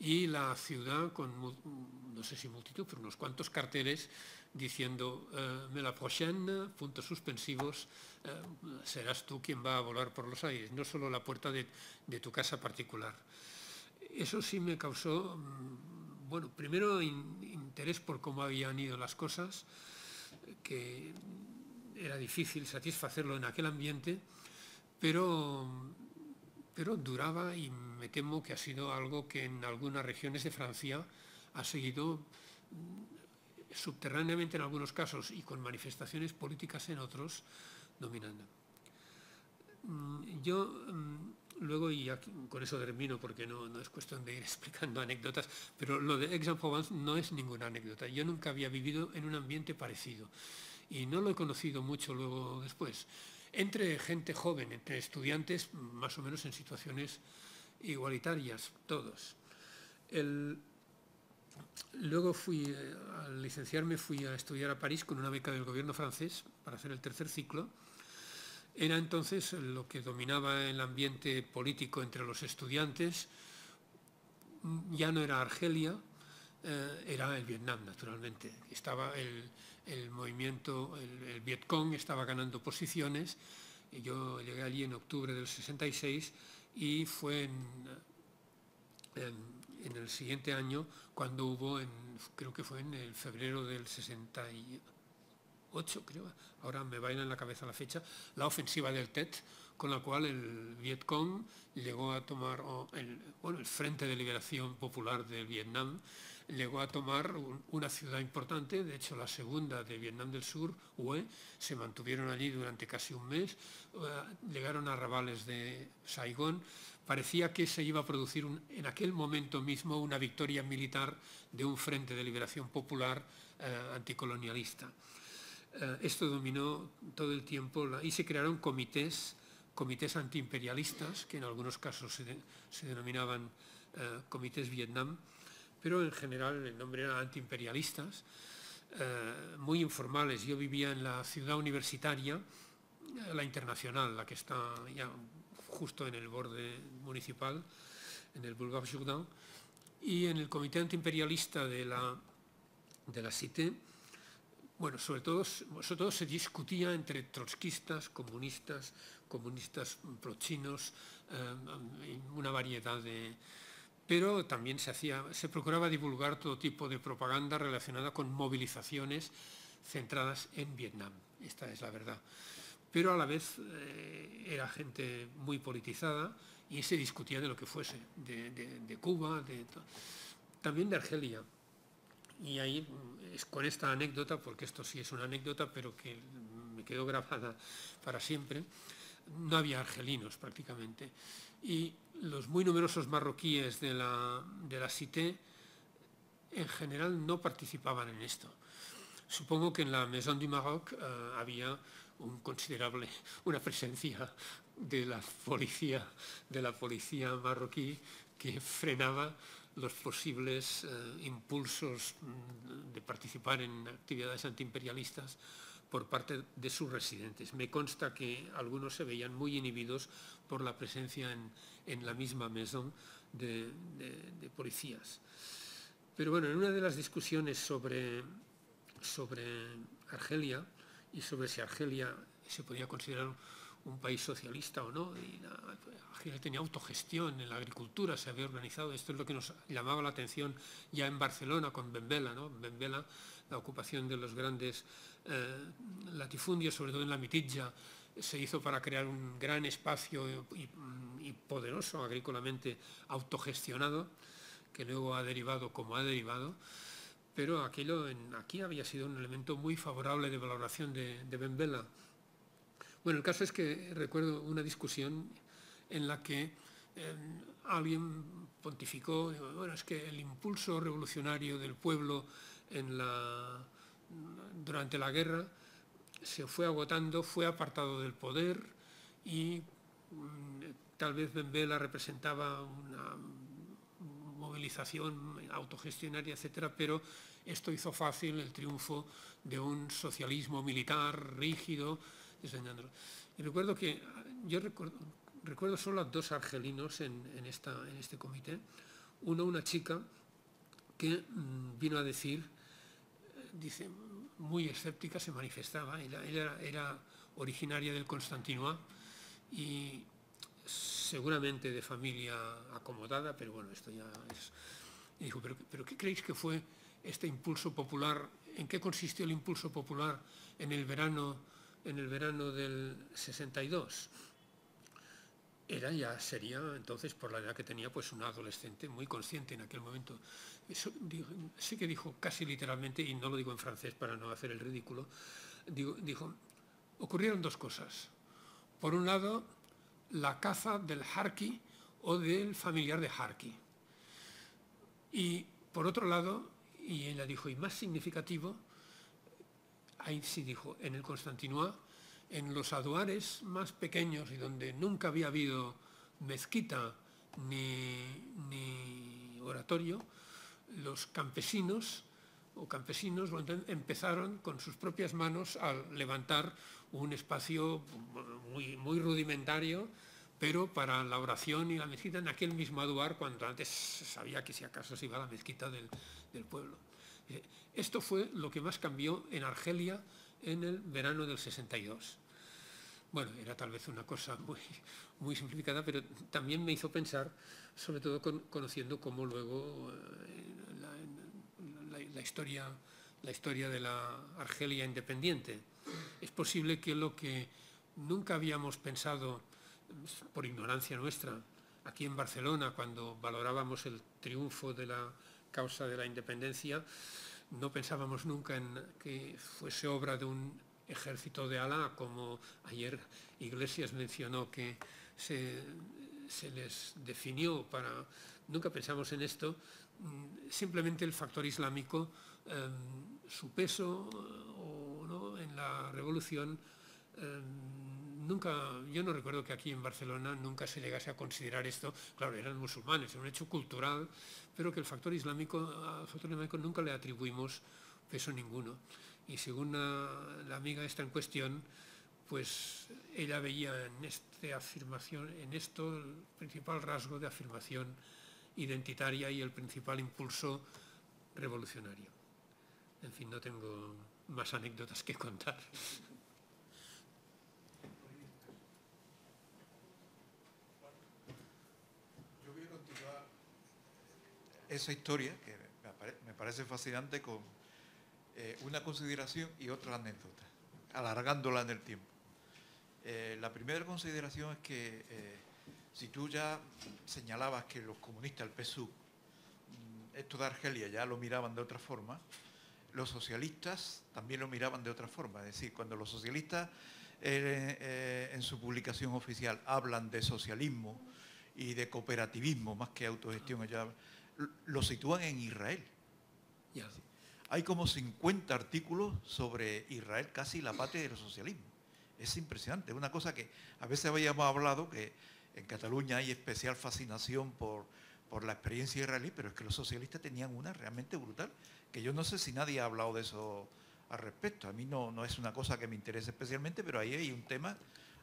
y la ciudad con, no sé si multitud, pero unos cuantos carteles diciendo eh, «Me la prochaine», puntos suspensivos, eh, serás tú quien va a volar por los aires, no solo la puerta de, tu casa particular. Eso sí me causó, mm, bueno, primero interés por cómo habían ido las cosas, que era difícil satisfacerlo en aquel ambiente, pero, pero duraba y me temo que ha sido algo que en algunas regiones de Francia ha seguido mm, subterráneamente en algunos casos y con manifestaciones políticas en otros dominando. Mm, yo mm, Luego, y con eso termino porque no, es cuestión de ir explicando anécdotas, pero lo de Aix-en-Provence no es ninguna anécdota. Yo nunca había vivido en un ambiente parecido y no lo he conocido mucho luego después. Entre gente joven, entre estudiantes, más o menos en situaciones igualitarias, todos. luego fui, eh, al licenciarme, fui a estudiar a París con una beca del gobierno francés para hacer el tercer ciclo era entonces lo que dominaba el ambiente político entre los estudiantes, ya no era Argelia, eh, era el Vietnam, naturalmente. Estaba el, movimiento, el, Vietcong estaba ganando posiciones, y yo llegué allí en octubre del 66 y fue en, el siguiente año cuando hubo, en, creo que fue en el febrero del 61, creo, ahora me baila en la cabeza la fecha, la ofensiva del TET, con la cual el Vietcong llegó a tomar, bueno, el Frente de Liberación Popular de Vietnam llegó a tomar una ciudad importante, de hecho la segunda de Vietnam del Sur, Hue, se mantuvieron allí durante casi un mes, eh, llegaron a rabales de Saigón, parecía que se iba a producir en aquel momento mismo una victoria militar de un Frente de Liberación Popular eh, anticolonialista. Eh, esto dominó todo el tiempo y se crearon comités, comités antiimperialistas, que en algunos casos se, denominaban eh, comités Vietnam, pero en general el nombre era antiimperialistas, eh, muy informales. Yo vivía en la ciudad universitaria, la internacional, la que está ya justo en el borde municipal, en el Boulevard Jourdain, y en el comité antiimperialista de la, de la CITE, bueno, sobre todo, sobre todo se discutía entre trotskistas, comunistas, comunistas prochinos, chinos eh, una variedad de... Pero también se, hacía, se procuraba divulgar todo tipo de propaganda relacionada con movilizaciones centradas en Vietnam, esta es la verdad. Pero a la vez eh, era gente muy politizada y se discutía de lo que fuese, de, Cuba, de, también de Argelia. Y ahí con esta anécdota, porque esto sí es una anécdota, pero que me quedó grabada para siempre, no había argelinos prácticamente. Y los muy numerosos marroquíes de la, de la Cité, en general no participaban en esto. Supongo que en la Maison du Maroc eh, había un considerable, una presencia de la policía, de la policía marroquí que frenaba los posibles eh, impulsos mm, de participar en actividades antiimperialistas por parte de sus residentes. Me consta que algunos se veían muy inhibidos por la presencia en, la misma mesón de, policías. Pero bueno, en una de las discusiones sobre, sobre Argelia y sobre si Argelia se podía considerar un país socialista o no. Y tenía autogestión en la agricultura, se había organizado. Esto es lo que nos llamaba la atención ya en Barcelona con Bembela, ¿no? la ocupación de los grandes eh, latifundios, sobre todo en la Mitilla, se hizo para crear un gran espacio y, poderoso, agrícolamente autogestionado, que luego ha derivado como ha derivado pero aquello en, aquí había sido un elemento muy favorable de valoración de, de bueno, el caso es que recuerdo una discusión en la que em, alguien pontificó, bueno, es que el impulso revolucionario del pueblo durante la guerra se fue agotando, fue apartado del poder y mm, tal vez benvela representaba una movilización autogestionaria, etcétera, pero esto hizo fácil el triunfo de un socialismo militar rígido, y recuerdo que yo recuerdo, recuerdo solo a dos argelinos en, esta, en este comité. Uno, una chica que mm, vino a decir, eh, dice, muy escéptica, se manifestaba. Ella, era originaria del Constantinoa y seguramente de familia acomodada, pero bueno, esto ya es... dijo, ¿pero, ¿pero qué creéis que fue este impulso popular? ¿En qué consistió el impulso popular en el verano en el verano del 62. Era ya, sería entonces, por la edad que tenía, pues una adolescente muy consciente en aquel momento. Eso, sí que dijo casi literalmente, y no lo digo en francés para no hacer el ridículo, dijo, ocurrieron dos cosas. Por un lado, la caza del Harky o del familiar de Harky. Y por otro lado, y ella dijo, y más significativo, ahí sí dijo, en el Constantinois, en los aduares más pequeños y donde nunca había habido mezquita ni, oratorio, los campesinos o campesinos empezaron con sus propias manos a levantar un espacio muy, muy rudimentario, pero para la oración y la mezquita en aquel mismo aduar, cuando antes sabía que si acaso se iba a la mezquita del pueblo. Eh, esto fue lo que más cambió en Argelia en el verano del 62. Bueno, era tal vez una cosa muy, simplificada, pero también me hizo pensar, sobre todo conociendo cómo luego eh, historia, la historia de la Argelia independiente. Es posible que lo que nunca habíamos pensado, por ignorancia nuestra, aquí en Barcelona, cuando valorábamos el triunfo de la causa de la independencia, no pensábamos nunca en que fuese obra de un ejército de Alá, como ayer Iglesias mencionó que se, les definió para... Nunca pensamos en esto, mm, simplemente el factor islámico, em, su peso eh, o, ¿no? en la revolución em, nunca, yo no recuerdo que aquí en Barcelona nunca se llegase a considerar esto, claro, eran musulmanes, era un hecho cultural, pero que el factor islámico, al factor islámico nunca le atribuimos peso ninguno. Y según la, amiga esta en cuestión, pues ella veía en, este afirmación, en esto el principal rasgo de afirmación identitaria y el principal impulso revolucionario. En fin, no tengo más anécdotas que contar. esa historia, que me parece fascinante, con eh, una consideración y otra anécdota, alargándola en el tiempo. Eh, la primera consideración es que eh, si tú ya señalabas que los comunistas, el PSUV, mm, esto de Argelia ya lo miraban de otra forma, los socialistas también lo miraban de otra forma. Es decir, cuando los socialistas en su publicación oficial hablan de socialismo y de cooperativismo, más que autogestión, allá lo sitúan en Israel. Hay como 50 artículos sobre Israel, casi la parte del socialismo. Es impresionante, es una cosa que a veces habíamos hablado, que en Cataluña hay especial fascinación por, por la experiencia israelí, pero es que los socialistas tenían una realmente brutal, que yo no sé si nadie ha hablado de eso al respecto. A mí no, no es una cosa que me interese especialmente, pero ahí hay un tema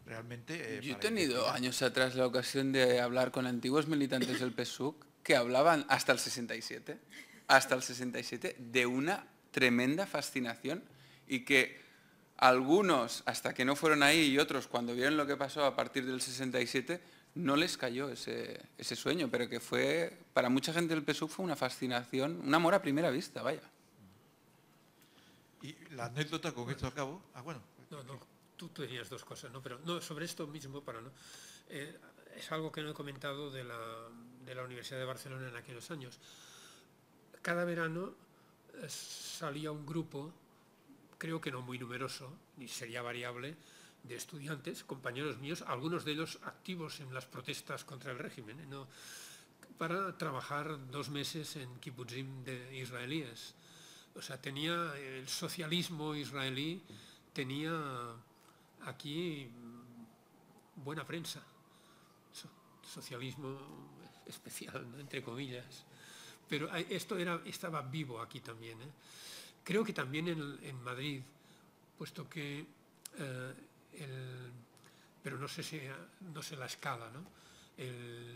realmente... Eh, yo he tenido años atrás la ocasión de hablar con antiguos militantes del PSUC que hablaban hasta el 67, hasta el 67, de una tremenda fascinación y que algunos, hasta que no fueron ahí, y otros, cuando vieron lo que pasó a partir del 67, no les cayó ese, sueño, pero que fue, para mucha gente del PSUV fue una fascinación, un amor a primera vista, vaya. Y la anécdota con esto acabó... Ah, bueno. No, no, tú tenías dos cosas, ¿no? Pero no, sobre esto mismo, para no. Eh, es algo que no he comentado de la, de la Universidad de Barcelona en aquellos años, cada verano eh, salía un grupo, creo que no muy numeroso, ni sería variable, de estudiantes, compañeros míos, algunos de ellos activos en las protestas contra el régimen, ¿eh? para trabajar dos meses en kibbutzim de israelíes. O sea, tenía el socialismo israelí, tenía aquí mm, buena prensa, socialismo especial, entre comillas. Pero esto era, estaba vivo aquí también. ¿eh? Creo que también en, Madrid, puesto que, eh, pero no sé, si, no sé la escala, ¿no? El,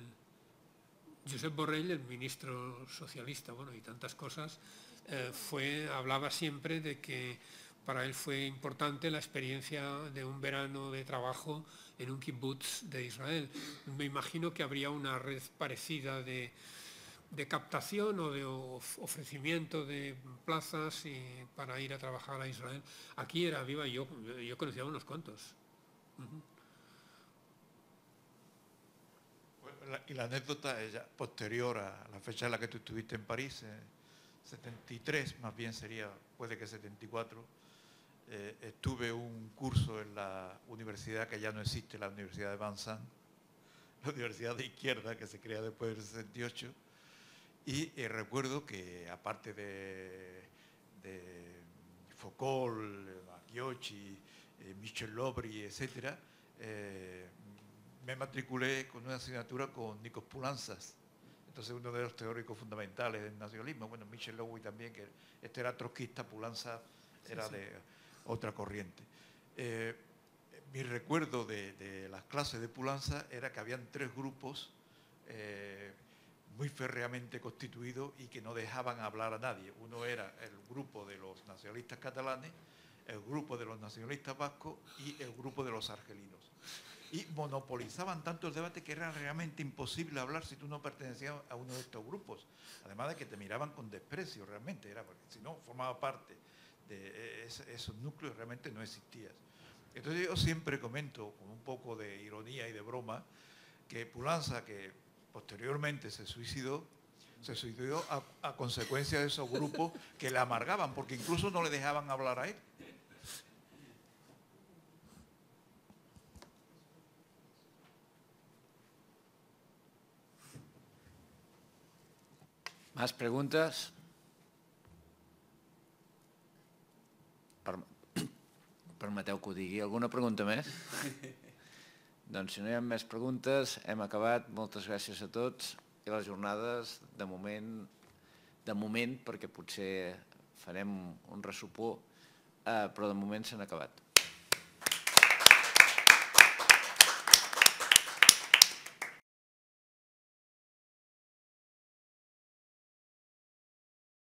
Josep Borrell, el ministro socialista, bueno, y tantas cosas, eh, fue, hablaba siempre de que para él fue importante la experiencia de un verano de trabajo en un kibbutz de Israel. Me imagino que habría una red parecida de, captación o de ofrecimiento de plazas para ir a trabajar a Israel. Aquí era viva y yo, yo conocía unos cuantos. y la anécdota es posterior a la fecha en la que tú estuviste en París, 73 eh, más bien sería, puede que 74, eh, estuve un curso en la universidad que ya no existe, la Universidad de Bansan la Universidad de Izquierda que se crea después del 68, y eh, recuerdo que aparte de, Foucault, eh, Michel Lobry, etc., me matriculé con una asignatura con Nicos Pulanzas, entonces uno de los teóricos fundamentales del nacionalismo, bueno, Michel Lowe también, que este era trotskista, Pulanza era de otra corriente. Eh, mi recuerdo de, las clases de Pulanza era que habían tres grupos eh, muy férreamente constituidos y que no dejaban hablar a nadie. Uno era el grupo de los nacionalistas catalanes, el grupo de los nacionalistas vascos y el grupo de los argelinos. Y monopolizaban tanto el debate que era realmente imposible hablar si tú no pertenecías a uno de estos grupos. Además de que te miraban con desprecio realmente, era porque si no formaba parte de e, esos núcleos realmente no existían. Entonces yo siempre comento con un poco de ironía y de broma que Pulanza, que posteriormente se suicidó, se suicidó a, a consecuencia de esos grupos que le amargaban, porque incluso no le dejaban hablar a él. ¿Más preguntas? permeteu que ho digui. Alguna pregunta més? doncs si no hi ha més preguntes, hem acabat. Moltes gràcies a tots. I les jornades, de moment, de moment perquè potser farem un ressupor, eh, però de moment s'han acabat.